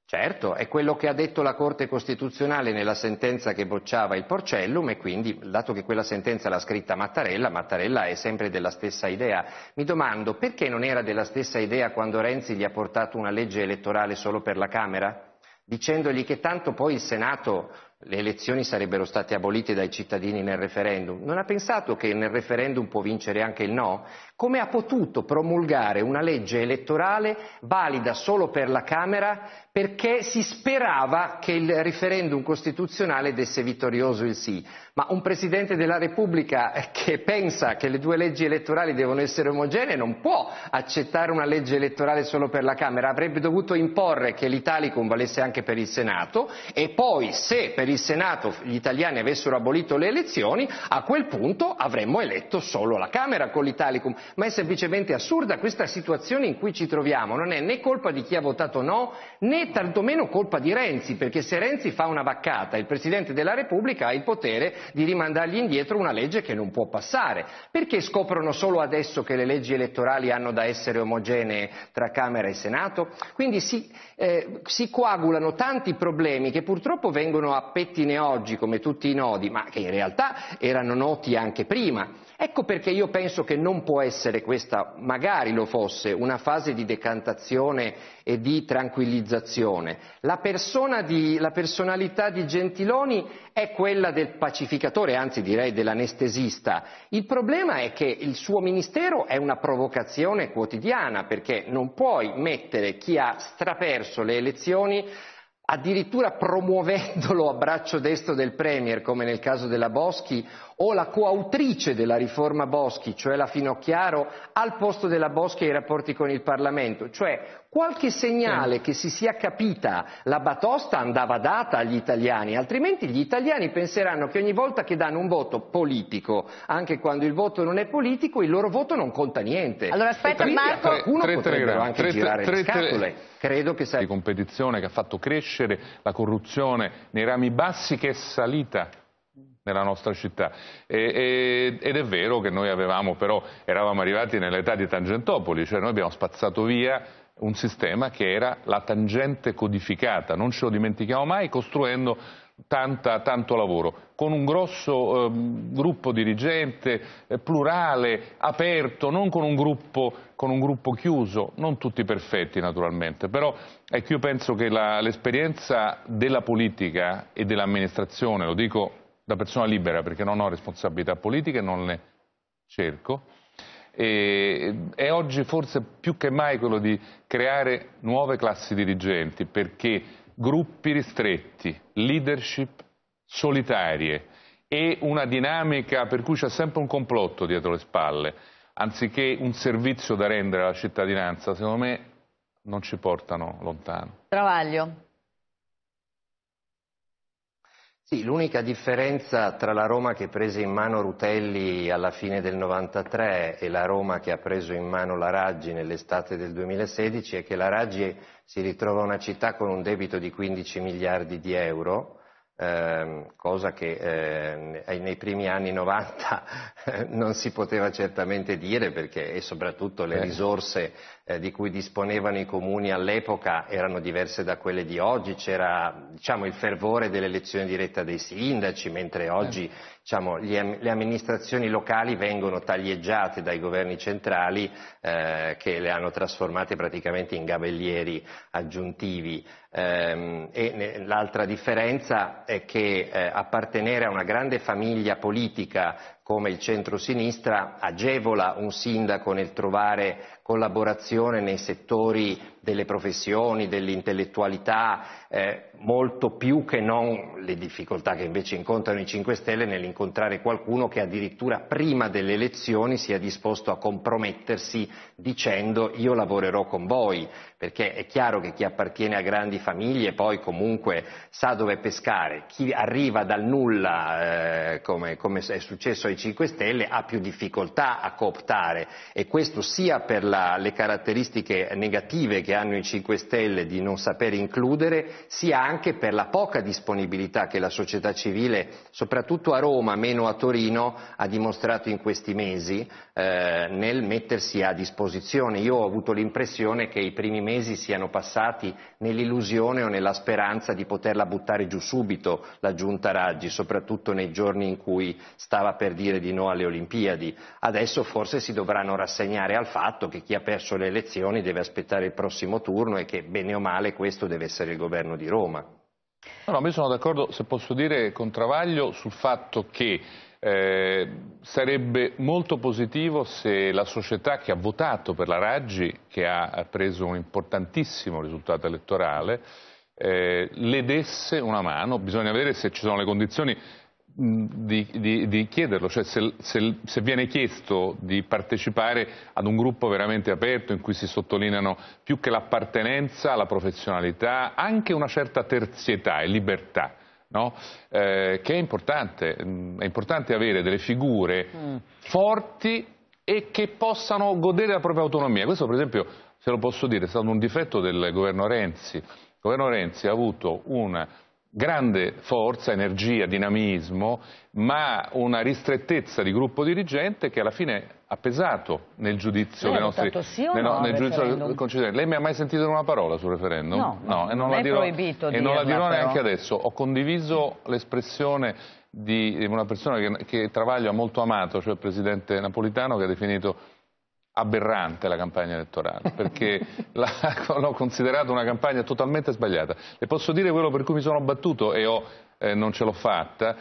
Certo, è quello che ha detto la Corte Costituzionale nella sentenza che bocciava il Porcellum e quindi, dato che quella sentenza l'ha scritta Mattarella, Mattarella è sempre della stessa idea. Mi domando, perché non era della stessa idea quando Renzi gli ha portato una legge elettorale solo per la Camera? Dicendogli che tanto poi il Senato le elezioni sarebbero state abolite dai cittadini nel referendum, non ha pensato che nel referendum può vincere anche il no? Come ha potuto promulgare una legge elettorale valida solo per la Camera perché si sperava che il referendum costituzionale desse vittorioso il sì? Ma un Presidente della Repubblica che pensa che le due leggi elettorali devono essere omogenee non può accettare una legge elettorale solo per la Camera, avrebbe dovuto imporre che l'Italicum valesse anche per il Senato e poi se per per il Senato gli italiani avessero abolito le elezioni, a quel punto avremmo eletto solo la Camera con l'Italicum. Ma è semplicemente assurda questa situazione in cui ci troviamo. Non è né colpa di chi ha votato no, né tantomeno colpa di Renzi, perché se Renzi fa una vaccata, il Presidente della Repubblica ha il potere di rimandargli indietro una legge che non può passare. Perché scoprono solo adesso che le leggi elettorali hanno da essere omogenee tra Camera e Senato? Quindi si, eh, si coagulano tanti problemi che purtroppo vengono a pettine oggi come tutti i nodi, ma che in realtà erano noti anche prima. Ecco perché io penso che non può essere questa, magari lo fosse, una fase di decantazione e di tranquillizzazione. La, di, la personalità di Gentiloni è quella del pacificatore, anzi direi dell'anestesista. Il problema è che il suo ministero è una provocazione quotidiana, perché non puoi mettere chi ha straperso le elezioni addirittura promuovendolo a braccio destro del Premier, come nel caso della Boschi, o la coautrice della riforma Boschi, cioè la Finocchiaro, al posto della Boschi ai rapporti con il Parlamento. Cioè qualche segnale che si sia capita la batosta andava data agli italiani, altrimenti gli italiani penseranno che ogni volta che danno un voto politico, anche quando il voto non è politico, il loro voto non conta niente. Allora aspetta Marco, qualcuno tre, potrebbero anche tre, girare tre, le scatole. Credo che sia di competizione che ha fatto crescere la corruzione nei rami bassi che è salita nella nostra città e, e, ed è vero che noi avevamo però, eravamo arrivati nell'età di Tangentopoli, cioè noi abbiamo spazzato via un sistema che era la tangente codificata, non ce lo dimentichiamo mai, costruendo tanta, tanto lavoro, con un grosso eh, gruppo dirigente, eh, plurale, aperto, non con un, gruppo, con un, gruppo, chiuso, non tutti perfetti naturalmente, però ecco, io penso che l'esperienza della politica e dell'amministrazione, lo dico da persona libera perché non ho responsabilità politiche, non le cerco. E, è oggi forse più che mai quello di creare nuove classi dirigenti perché gruppi ristretti, leadership solitarie e una dinamica per cui c'è sempre un complotto dietro le spalle, anziché un servizio da rendere alla cittadinanza, secondo me non ci portano lontano. Travaglio. Sì, l'unica differenza tra la Roma che prese in mano Rutelli alla fine del 93 e la Roma che ha preso in mano la Raggi nell'estate del 2016 è che la Raggi si ritrova una città con un debito di 15 miliardi di euro Ehm, cosa che eh, nei primi anni 90 eh, non si poteva certamente dire perché e soprattutto le risorse eh, di cui disponevano i comuni all'epoca erano diverse da quelle di oggi, c'era diciamo, il fervore dell'elezione diretta dei sindaci, mentre oggi diciamo, gli, le amministrazioni locali vengono taglieggiate dai governi centrali eh, che le hanno trasformate praticamente in gabellieri aggiuntivi. Ehm, e l'altra differenza è che eh, appartenere a una grande famiglia politica come il centro-sinistra agevola un sindaco nel trovare collaborazione nei settori delle professioni, dell'intellettualità, eh, molto più che non le difficoltà che invece incontrano i 5 Stelle nell'incontrare qualcuno che addirittura prima delle elezioni sia disposto a compromettersi dicendo io lavorerò con voi, perché è chiaro che chi appartiene a grandi famiglie poi comunque sa dove pescare, chi arriva dal nulla, eh, come, come è successo ai 5 Stelle, ha più difficoltà a cooptare e questo sia per la, le caratteristiche negative che hanno i 5 Stelle di non saper includere, sia anche per la poca disponibilità che la società civile, soprattutto a Roma, meno a Torino, ha dimostrato in questi mesi eh, nel mettersi a disposizione. Io ho avuto l'impressione che i primi mesi siano passati nell'illusione o nella speranza di poterla buttare giù subito la giunta Raggi, soprattutto nei giorni in cui stava per dire di no alle Olimpiadi. Adesso forse si dovranno rassegnare al fatto che chi ha perso le elezioni deve aspettare il prossimo prossimo turno e che bene o male questo deve essere il governo di Roma. No, no, io sono d'accordo, se posso dire, con Travaglio sul fatto che eh, sarebbe molto positivo se la società che ha votato per la Raggi, che ha preso un importantissimo risultato elettorale, eh, le desse una mano, bisogna vedere se ci sono le condizioni di, di, di, chiederlo, cioè se, se, se, viene chiesto di partecipare ad un gruppo veramente aperto in cui si sottolineano più che l'appartenenza, la professionalità, anche una certa terzietà e libertà. No? Eh, che è importante, è importante avere delle figure mm. forti e che possano godere della propria autonomia. Questo per esempio, se lo posso dire, è stato un difetto del governo Renzi. Il governo Renzi ha avuto una grande forza, energia, dinamismo, ma una ristrettezza di gruppo dirigente che alla fine ha pesato nel giudizio dei certo, nostri sì nel, no, nel giudizio concedente. Lei mi ha mai sentito una parola sul referendum? No, no, no non, la dirò, dirla, e non la dirò neanche adesso. Ho condiviso l'espressione di una persona che, che Travaglio ha molto amato, cioè il presidente napolitano che ha definito aberrante la campagna elettorale, perché l'ho considerata una campagna totalmente sbagliata. Le posso dire quello per cui mi sono battuto e ho, eh, non ce l'ho fatta.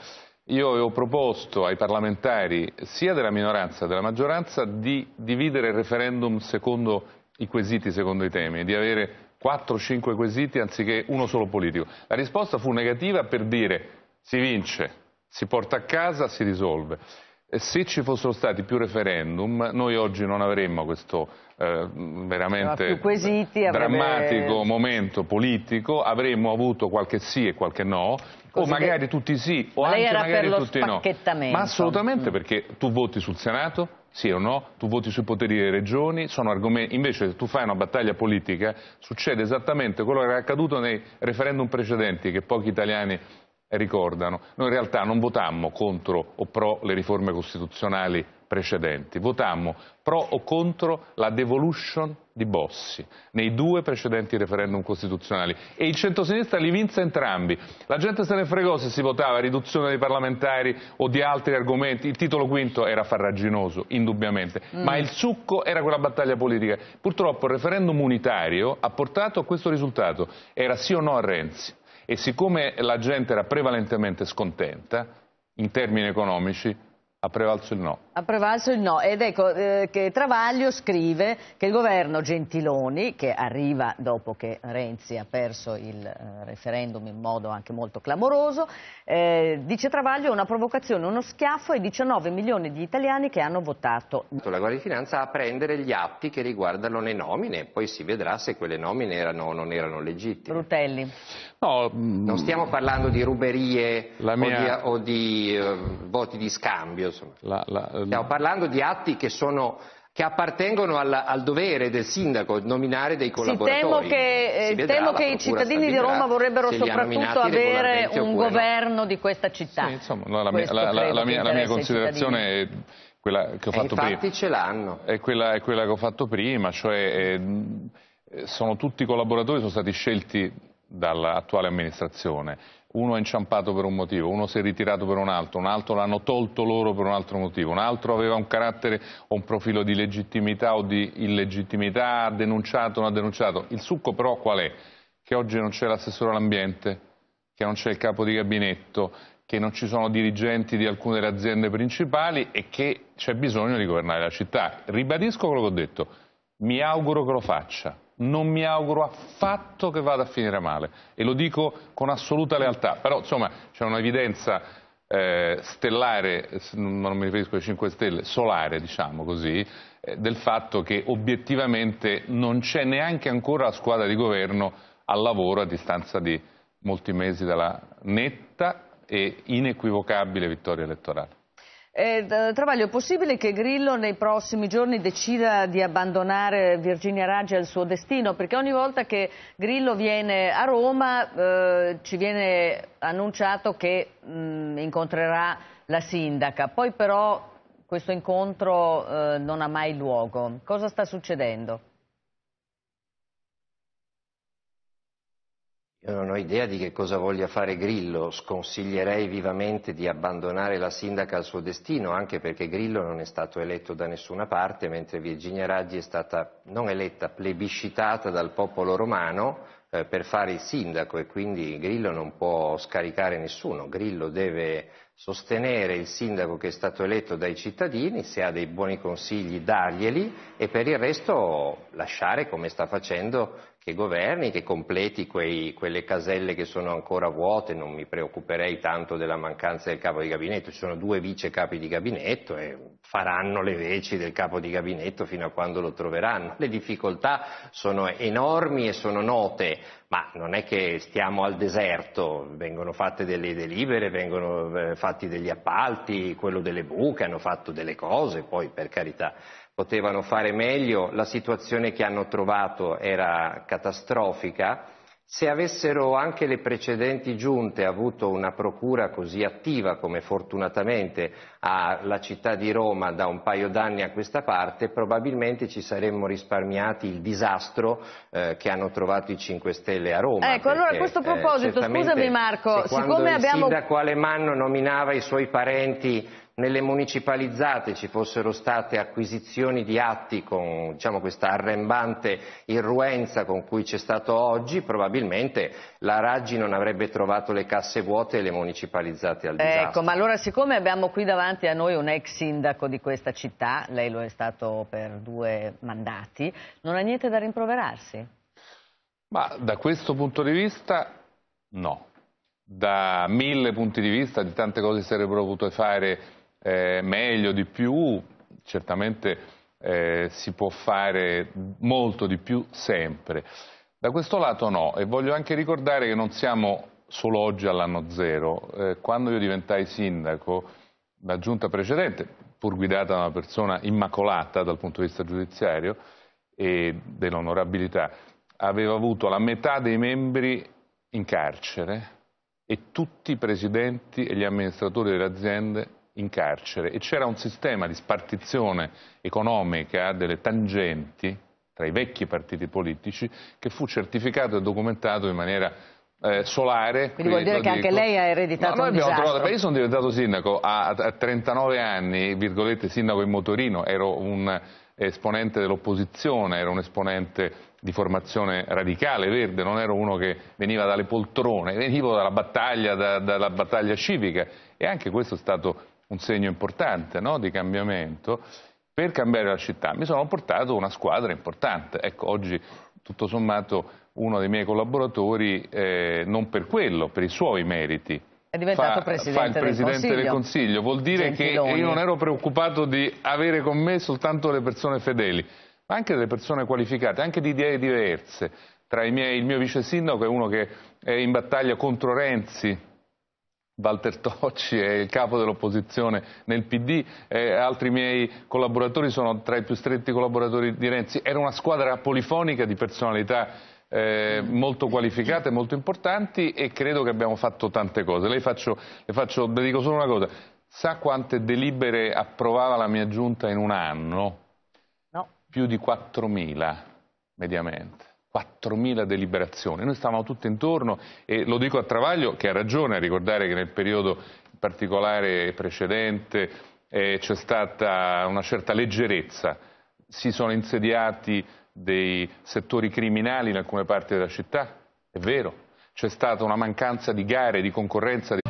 Io avevo proposto ai parlamentari, sia della minoranza che della maggioranza, di dividere il referendum secondo i quesiti, secondo i temi, di avere 4-5 quesiti anziché uno solo politico. La risposta fu negativa per dire si vince, si porta a casa, si risolve se ci fossero stati più referendum noi oggi non avremmo questo eh, veramente quesiti, drammatico momento politico, avremmo avuto qualche sì e qualche no, Così o magari che... tutti sì o Ma anche magari tutti no. Ma assolutamente mm. perché tu voti sul Senato, sì o no, tu voti sui poteri delle regioni, sono argomenti. invece se tu fai una battaglia politica succede esattamente quello che era accaduto nei referendum precedenti che pochi italiani ricordano, noi in realtà non votammo contro o pro le riforme costituzionali precedenti, votammo pro o contro la devolution di Bossi nei due precedenti referendum costituzionali e il centrosinistra li vinse entrambi. La gente se ne fregò se si votava riduzione dei parlamentari o di altri argomenti, il titolo quinto era farraginoso, indubbiamente, mm. ma il succo era quella battaglia politica. Purtroppo il referendum unitario ha portato a questo risultato, era sì o no a Renzi e siccome la gente era prevalentemente scontenta, in termini economici, ha prevalso il no. Ha prevalso il no ed ecco eh, che Travaglio scrive che il governo Gentiloni, che arriva dopo che Renzi ha perso il eh, referendum in modo anche molto clamoroso, eh, dice Travaglio è una provocazione, uno schiaffo ai 19 milioni di italiani che hanno votato. La Guardia di Finanza a prendere gli atti che riguardano le nomine, poi si vedrà se quelle nomine erano o non erano legittime. Brutelli. No, non mm, stiamo parlando di ruberie mia... o di, o di uh, eh, voti di scambio, la, la, la... stiamo parlando di atti che, sono, che appartengono al, al, dovere del sindaco nominare dei collaboratori. Sì, temo che, eh, vedrà, temo che i cittadini di Roma vorrebbero soprattutto avere un governo no. di questa città. Sì, insomma, no, la, mia, mia, mia considerazione è quella che ho fatto prima. ce l'hanno. È quella, è quella, che ho fatto prima, cioè... È eh, sono tutti collaboratori, sono stati scelti dall'attuale amministrazione. Uno è inciampato per un motivo, uno si è ritirato per un altro, un altro l'hanno tolto loro per un altro motivo, un altro aveva un carattere o un profilo di legittimità o di illegittimità, ha denunciato o non ha denunciato. Il succo però qual è? Che oggi non c'è l'assessore all'ambiente, che non c'è il capo di gabinetto, che non ci sono dirigenti di alcune delle aziende principali e che c'è bisogno di governare la città. Ribadisco quello che ho detto, mi auguro che lo faccia non mi auguro affatto che vada a finire male e lo dico con assoluta lealtà, però insomma c'è un'evidenza eh, stellare, non mi riferisco ai 5 Stelle, solare diciamo così, eh, del fatto che obiettivamente non c'è neanche ancora la squadra di governo al lavoro a distanza di molti mesi dalla netta e inequivocabile vittoria elettorale. Eh, Travaglio, è possibile che Grillo nei prossimi giorni decida di abbandonare Virginia Raggi al suo destino? Perché ogni volta che Grillo viene a Roma eh, ci viene annunciato che mh, mm, incontrerà la sindaca, poi però questo incontro eh, non ha mai luogo. Cosa sta succedendo? Io non ho idea di che cosa voglia fare Grillo, sconsiglierei vivamente di abbandonare la sindaca al suo destino, anche perché Grillo non è stato eletto da nessuna parte, mentre Virginia Raggi è stata non eletta, plebiscitata dal popolo romano eh, per fare il sindaco e quindi Grillo non può scaricare nessuno, Grillo deve sostenere il sindaco che è stato eletto dai cittadini, se ha dei buoni consigli darglieli e per il resto lasciare come sta facendo che governi, che completi quei, quelle caselle che sono ancora vuote, non mi preoccuperei tanto della mancanza del capo di gabinetto, ci sono due vice capi di gabinetto e faranno le veci del capo di gabinetto fino a quando lo troveranno. Le difficoltà sono enormi e sono note, ma non è che stiamo al deserto, vengono fatte delle delibere, vengono eh, fatti degli appalti, quello delle buche, hanno fatto delle cose, poi per carità potevano fare meglio, la situazione che hanno trovato era catastrofica. Se avessero anche le precedenti giunte avuto una procura così attiva come fortunatamente ha la città di Roma da un paio d'anni a questa parte, probabilmente ci saremmo risparmiati il disastro eh, che hanno trovato i 5 Stelle a Roma. Ecco, perché, allora a questo eh, proposito, eh, scusami Marco, siccome abbiamo... Da quale Alemanno nominava i suoi parenti nelle municipalizzate ci fossero state acquisizioni di atti con diciamo, questa arrembante irruenza con cui c'è stato oggi, probabilmente la Raggi non avrebbe trovato le casse vuote e le municipalizzate al disastro. Ecco, ma allora siccome abbiamo qui davanti a noi un ex sindaco di questa città, lei lo è stato per due mandati, non ha niente da rimproverarsi? Ma da questo punto di vista no. Da mille punti di vista, di tante cose si sarebbero potute fare eh, meglio, di più, certamente eh, si può fare molto di più sempre. Da questo lato no, e voglio anche ricordare che non siamo solo oggi all'anno zero. Eh, quando io diventai sindaco, la giunta precedente, pur guidata da una persona immacolata dal punto di vista giudiziario e dell'onorabilità, aveva avuto la metà dei membri in carcere e tutti i presidenti e gli amministratori delle aziende in carcere e c'era un sistema di spartizione economica delle tangenti tra i vecchi partiti politici che fu certificato e documentato in maniera eh, solare. Quindi, quindi vuol dire che dico. anche lei ha ereditato no, un trovato, io sono diventato sindaco a, a 39 anni, virgolette sindaco in motorino, ero un esponente dell'opposizione, ero un esponente di formazione radicale, verde, non ero uno che veniva dalle poltrone, venivo dalla battaglia, da, dalla battaglia civica e anche questo è stato un segno importante no? di cambiamento, per cambiare la città mi sono portato una squadra importante. Ecco, oggi tutto sommato uno dei miei collaboratori, eh, non per quello, per i suoi meriti, è diventato fa, presidente, fa il del presidente Consiglio. del, Consiglio. Vuol dire Gentiloni. che io non ero preoccupato di avere con me soltanto le persone fedeli, ma anche delle persone qualificate, anche di idee diverse. Tra i miei, il mio vice sindaco è uno che è in battaglia contro Renzi, Walter Tocci è il capo dell'opposizione nel PD, eh, altri miei collaboratori sono tra i più stretti collaboratori di Renzi. Era una squadra polifonica di personalità eh, molto qualificate, molto importanti e credo che abbiamo fatto tante cose. Lei faccio, le, faccio, le dico solo una cosa, sa quante delibere approvava la mia giunta in un anno? No. Più di 4.000 mediamente. 4.000 deliberazioni. Noi stavamo tutti intorno e lo dico a Travaglio che ha ragione a ricordare che nel periodo particolare precedente eh, c'è stata una certa leggerezza, si sono insediati dei settori criminali in alcune parti della città, è vero, c'è stata una mancanza di gare, di concorrenza. Di...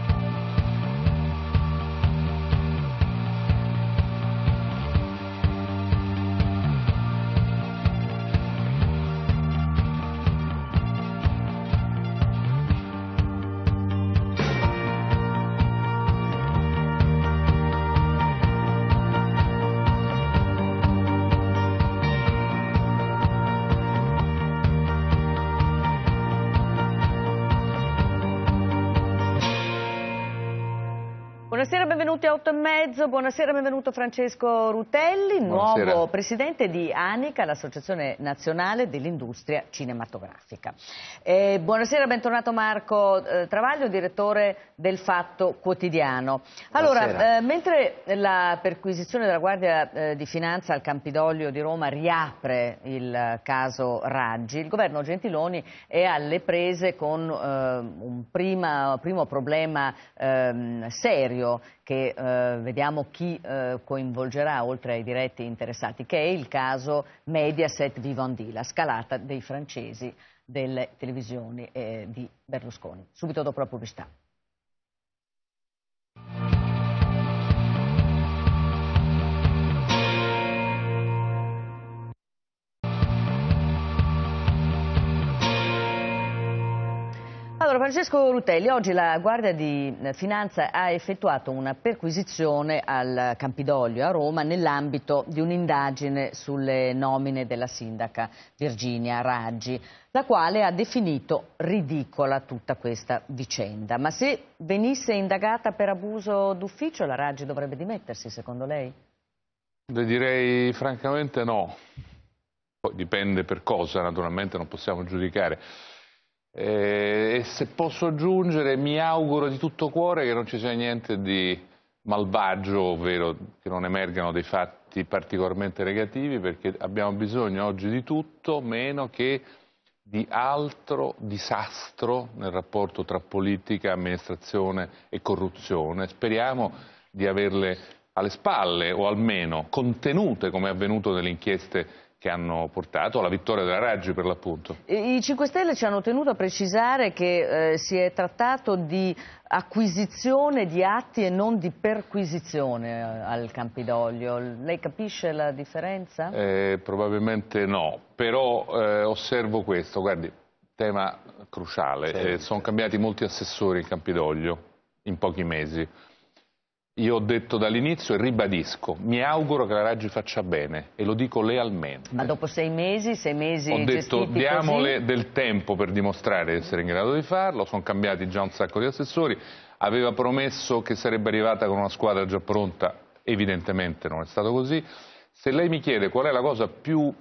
pomeriggio, buonasera, benvenuto Francesco Rutelli, buonasera. nuovo presidente di ANICA, l'Associazione Nazionale dell'Industria Cinematografica. Eh, buonasera, bentornato Marco eh, Travaglio, direttore del Fatto Quotidiano. Allora, eh, mentre la perquisizione della Guardia eh, di Finanza al Campidoglio di Roma riapre il caso Raggi, il governo Gentiloni è alle prese con eh, un prima, primo problema ehm, serio che eh, vediamo chi eh, coinvolgerà oltre ai diretti interessati, che è il caso Mediaset Vivendi, la scalata dei francesi delle televisioni eh, di Berlusconi. Subito dopo la pubblicità. Allora, Francesco Rutelli, oggi la Guardia di eh, Finanza ha effettuato una perquisizione al Campidoglio a Roma nell'ambito di un'indagine sulle nomine della sindaca Virginia Raggi, la quale ha definito ridicola tutta questa vicenda. Ma se venisse indagata per abuso d'ufficio, la Raggi dovrebbe dimettersi, secondo lei? Le direi francamente no. Poi dipende per cosa, naturalmente non possiamo giudicare. Eh, e se posso aggiungere mi auguro di tutto cuore che non ci sia niente di malvagio, ovvero che non emergano dei fatti particolarmente negativi perché abbiamo bisogno oggi di tutto meno che di altro disastro nel rapporto tra politica, amministrazione e corruzione. Speriamo di averle alle spalle o almeno contenute come è avvenuto nelle inchieste che hanno portato alla vittoria della Raggi per l'appunto. I 5 Stelle ci hanno tenuto a precisare che eh, si è trattato di acquisizione di atti e non di perquisizione eh, al Campidoglio. Lei capisce la differenza? Eh, probabilmente no, però eh, osservo questo, guardi, tema cruciale, sì, eh, sono sì. cambiati molti assessori in Campidoglio in pochi mesi. Io ho detto dall'inizio e ribadisco, mi auguro che la Raggi faccia bene e lo dico lealmente. Ma dopo sei mesi, sei mesi Ho detto diamole così? del tempo per dimostrare di essere in grado di farlo, sono cambiati già un sacco di assessori, aveva promesso che sarebbe arrivata con una squadra già pronta, evidentemente non è stato così. Se lei mi chiede qual è la cosa più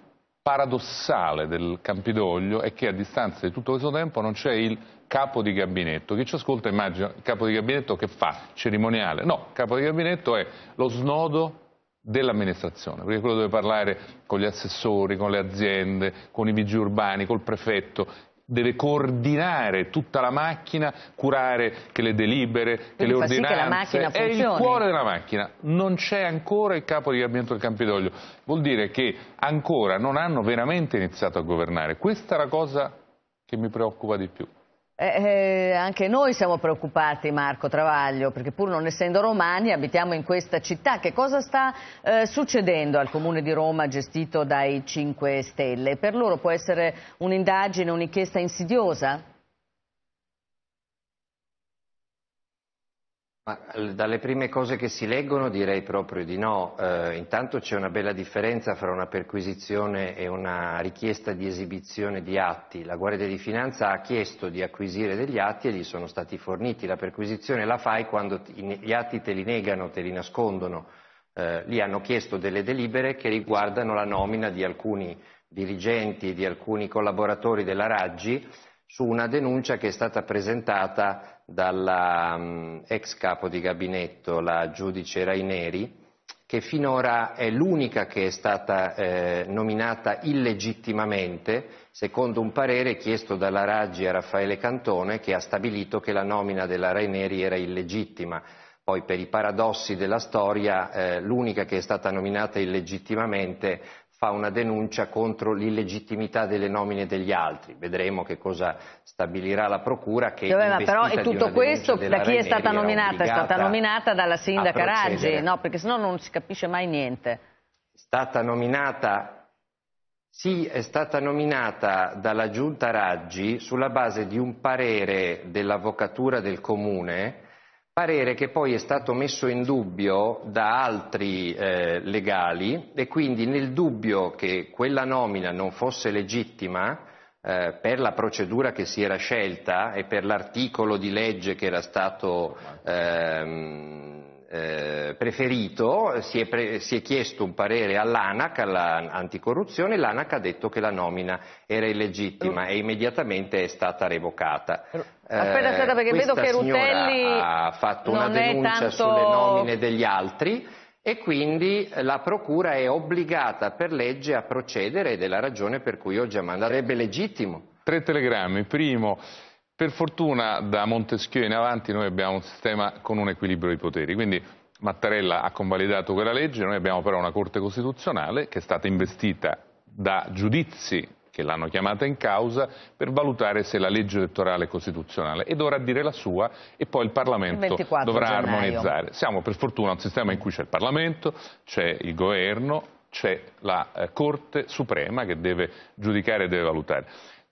paradossale del Campidoglio è che a distanza di tutto questo tempo non c'è il capo di gabinetto. Chi ci ascolta immagina il capo di gabinetto che fa? Cerimoniale? No, il capo di gabinetto è lo snodo dell'amministrazione, perché quello deve parlare con gli assessori, con le aziende, con i vigili urbani, col prefetto, deve coordinare tutta la macchina, curare che le delibere, che le ordinanze, sì che è il cuore della macchina, non c'è ancora il capo di gabinetto del Campidoglio, vuol dire che ancora non hanno veramente iniziato a governare, questa è la cosa che mi preoccupa di più. Eh, eh, anche noi siamo preoccupati Marco Travaglio perché pur non essendo romani abitiamo in questa città che cosa sta eh, succedendo al comune di Roma gestito dai 5 Stelle per loro può essere un'indagine, un'inchiesta insidiosa? Ma eh, dalle prime cose che si leggono direi proprio di no. Eh, intanto c'è una bella differenza fra una perquisizione e una richiesta di esibizione di atti. La Guardia di Finanza ha chiesto di acquisire degli atti e gli sono stati forniti. La perquisizione la fai quando gli atti te li negano, te li nascondono. Eh, lì hanno chiesto delle delibere che riguardano la nomina di alcuni dirigenti e di alcuni collaboratori della Raggi su una denuncia che è stata presentata dalla um, ex capo di gabinetto, la giudice Raineri, che finora è l'unica che è stata eh, nominata illegittimamente, secondo un parere chiesto dalla Raggi a Raffaele Cantone, che ha stabilito che la nomina della Raineri era illegittima. Poi per i paradossi della storia eh, l'unica che è stata nominata illegittimamente fa una denuncia contro l'illegittimità delle nomine degli altri. Vedremo che cosa stabilirà la Procura che Vabbè, però è tutto questo da chi è stata nominata? È stata nominata dalla sindaca Raggi, no, perché sennò non si capisce mai niente. È stata nominata sì, è stata nominata dalla giunta Raggi sulla base di un parere dell'avvocatura del comune Parere che poi è stato messo in dubbio da altri eh, legali e quindi nel dubbio che quella nomina non fosse legittima eh, per la procedura che si era scelta e per l'articolo di legge che era stato ehm, eh, preferito, si è, pre- si è, chiesto un parere all'ANAC, all'anticorruzione, l'ANAC ha detto che la nomina era illegittima e immediatamente è stata revocata. Eh, aspetta, aspetta, perché vedo che Rutelli ha fatto una denuncia tanto... sulle nomine degli altri e quindi la Procura è obbligata per legge a procedere ed è la ragione per cui oggi Amanda sarebbe legittimo. Tre telegrammi. Primo, per fortuna da Montesquieu in avanti noi abbiamo un sistema con un equilibrio di poteri, quindi Mattarella ha convalidato quella legge, noi abbiamo però una Corte Costituzionale che è stata investita da giudizi che l'hanno chiamata in causa per valutare se la legge elettorale è costituzionale e dovrà dire la sua e poi il Parlamento il dovrà gennaio. armonizzare. Siamo per fortuna un sistema in cui c'è il Parlamento, c'è il governo, c'è la eh, Corte Suprema che deve giudicare e deve valutare.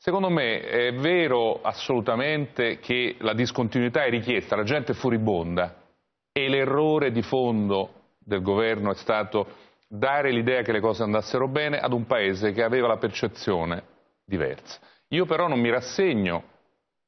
Secondo me è vero assolutamente che la discontinuità è richiesta, la gente è furibonda e l'errore di fondo del governo è stato dare l'idea che le cose andassero bene ad un paese che aveva la percezione diversa. Io però non mi rassegno,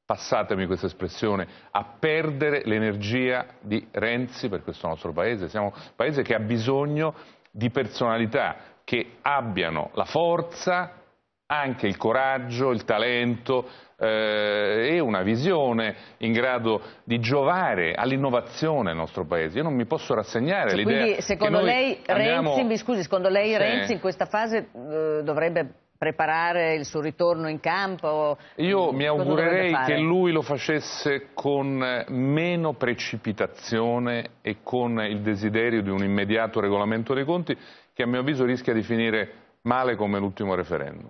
passatemi questa espressione, a perdere l'energia di Renzi per questo nostro paese. Siamo un paese che ha bisogno di personalità che abbiano la forza anche il coraggio, il talento eh, e una visione in grado di giovare all'innovazione nel nostro Paese. Io non mi posso rassegnare cioè, all'idea quindi, secondo lei, andiamo... mi scusi, secondo lei sì. Renzi in questa fase eh, dovrebbe preparare il suo ritorno in campo? Io mi augurerei che lui lo facesse con meno precipitazione e con il desiderio di un immediato regolamento dei conti che a mio avviso rischia di finire male come l'ultimo referendum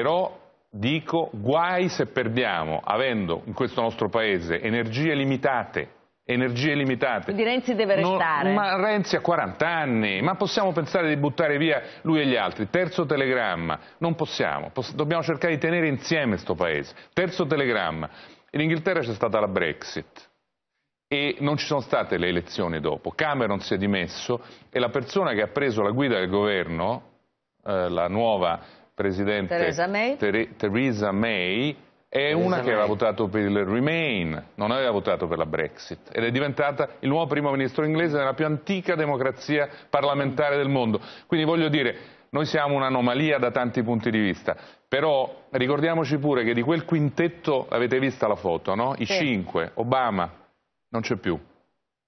però dico guai se perdiamo, avendo in questo nostro paese energie limitate, energie limitate. Quindi Renzi deve restare. Non, ma Renzi ha 40 anni, ma possiamo pensare di buttare via lui e gli altri. Terzo telegramma, non possiamo, Poss dobbiamo cercare di tenere insieme questo paese. Terzo telegramma, in Inghilterra c'è stata la Brexit e non ci sono state le elezioni dopo. Cameron si è dimesso e la persona che ha preso la guida del governo, eh, la nuova presidente Theresa May, Ther Theresa May è Theresa una che aveva votato per il Remain, non aveva votato per la Brexit ed è diventata il nuovo primo ministro inglese nella più antica democrazia parlamentare del mondo. Quindi voglio dire, noi siamo un'anomalia da tanti punti di vista, però ricordiamoci pure che di quel quintetto, avete vista la foto, no? I sì. cinque, Obama, non c'è più,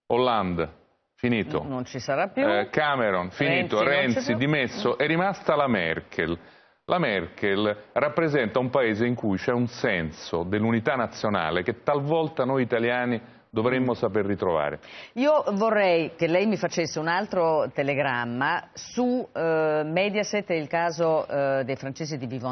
Hollande, finito. Non ci sarà più. Eh, Cameron, finito, Renzi, Renzi dimesso, è rimasta la Merkel. La Merkel rappresenta un paese in cui c'è un senso dell'unità nazionale che talvolta noi italiani dovremmo saper ritrovare. Io vorrei che lei mi facesse un altro telegramma su eh, Mediaset e il caso eh, dei francesi di Vivendi.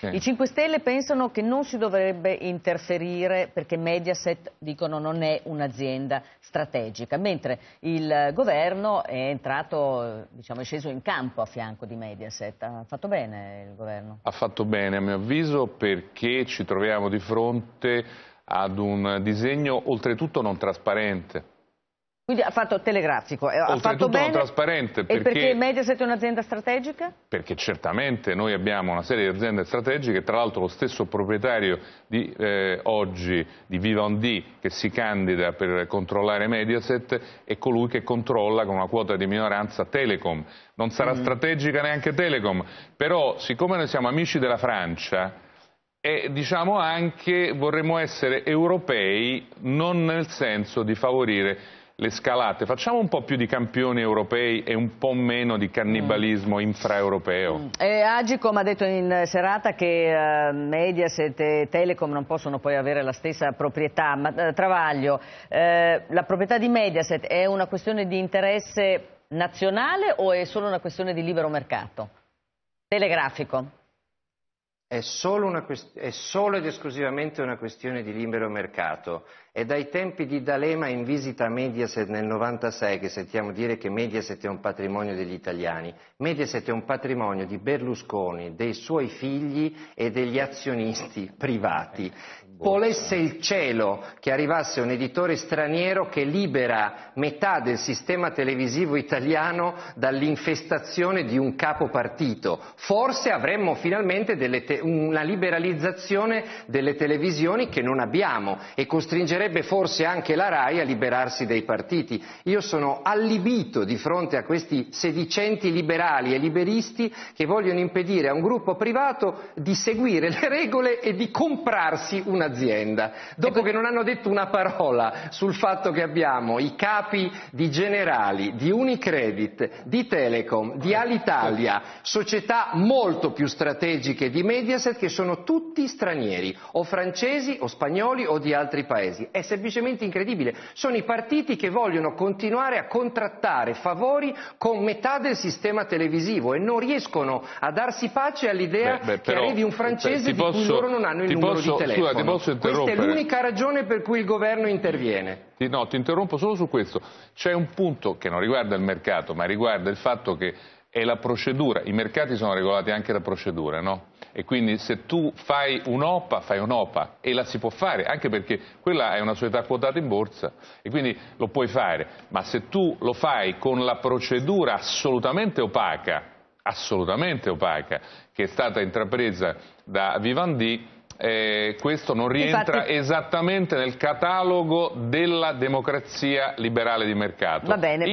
Sì. I 5 Stelle pensano che non si dovrebbe interferire perché Mediaset, dicono, non è un'azienda strategica, mentre il governo è entrato, diciamo, è sceso in campo a fianco di Mediaset. Ha fatto bene il governo? Ha fatto bene, a mio avviso, perché ci troviamo di fronte ad un disegno oltretutto non trasparente. Quindi ha fatto telegrafico, eh, ha fatto bene. trasparente. Perché, e perché Mediaset è un'azienda strategica? Perché certamente noi abbiamo una serie di aziende strategiche, tra l'altro lo stesso proprietario di eh, oggi, di Vivendi, che si candida per controllare Mediaset, è colui che controlla con una quota di minoranza Telecom. Non sarà mm. strategica neanche Telecom, però siccome noi siamo amici della Francia, e diciamo anche vorremmo essere europei non nel senso di favorire le scalate. Facciamo un po' più di campioni europei e un po' meno di cannibalismo mm. infraeuropeo. Mm. E Agicom ha detto in serata che eh, Mediaset e Telecom non possono poi avere la stessa proprietà. Ma, eh, Travaglio, eh, la proprietà di Mediaset è una questione di interesse nazionale o è solo una questione di libero mercato? Telegrafico è solo, una, è solo ed esclusivamente una questione di libero mercato è dai tempi di D'Alema in visita a Mediaset nel 96 che sentiamo dire che Mediaset è un patrimonio degli italiani. Mediaset è un patrimonio di Berlusconi, dei suoi figli e degli azionisti privati. Volesse il cielo che arrivasse un editore straniero che libera metà del sistema televisivo italiano dall'infestazione di un capopartito. Forse avremmo finalmente una liberalizzazione delle televisioni che non abbiamo e costringeremo aiuterebbe forse anche la RAI a liberarsi dei partiti. Io sono allibito di fronte a questi sedicenti liberali e liberisti che vogliono impedire a un gruppo privato di seguire le regole e di comprarsi un'azienda, dopo che non hanno detto una parola sul fatto che abbiamo i capi di Generali, di Unicredit, di Telecom, di Alitalia, società molto più strategiche di Mediaset che sono tutti stranieri, o francesi o spagnoli o di altri paesi è semplicemente incredibile. Sono i partiti che vogliono continuare a contrattare favori con metà del sistema televisivo e non riescono a darsi pace all'idea beh, beh, però, che arrivi un eh, francese posso, di cui loro non hanno il numero posso, di telefono. Scusa, Questa è l'unica ragione per cui il governo interviene. No, ti interrompo solo su questo. C'è un punto che non riguarda il mercato, ma riguarda il fatto che è la procedura. I mercati sono regolati anche da procedure, no? e quindi se tu fai un'OPA, fai un'OPA e la si può fare, anche perché quella è una società quotata in borsa e quindi lo puoi fare, ma se tu lo fai con la procedura assolutamente opaca, assolutamente opaca, che è stata intrapresa da Vivendi, eh, questo non rientra Infatti... esattamente nel catalogo della democrazia liberale di mercato.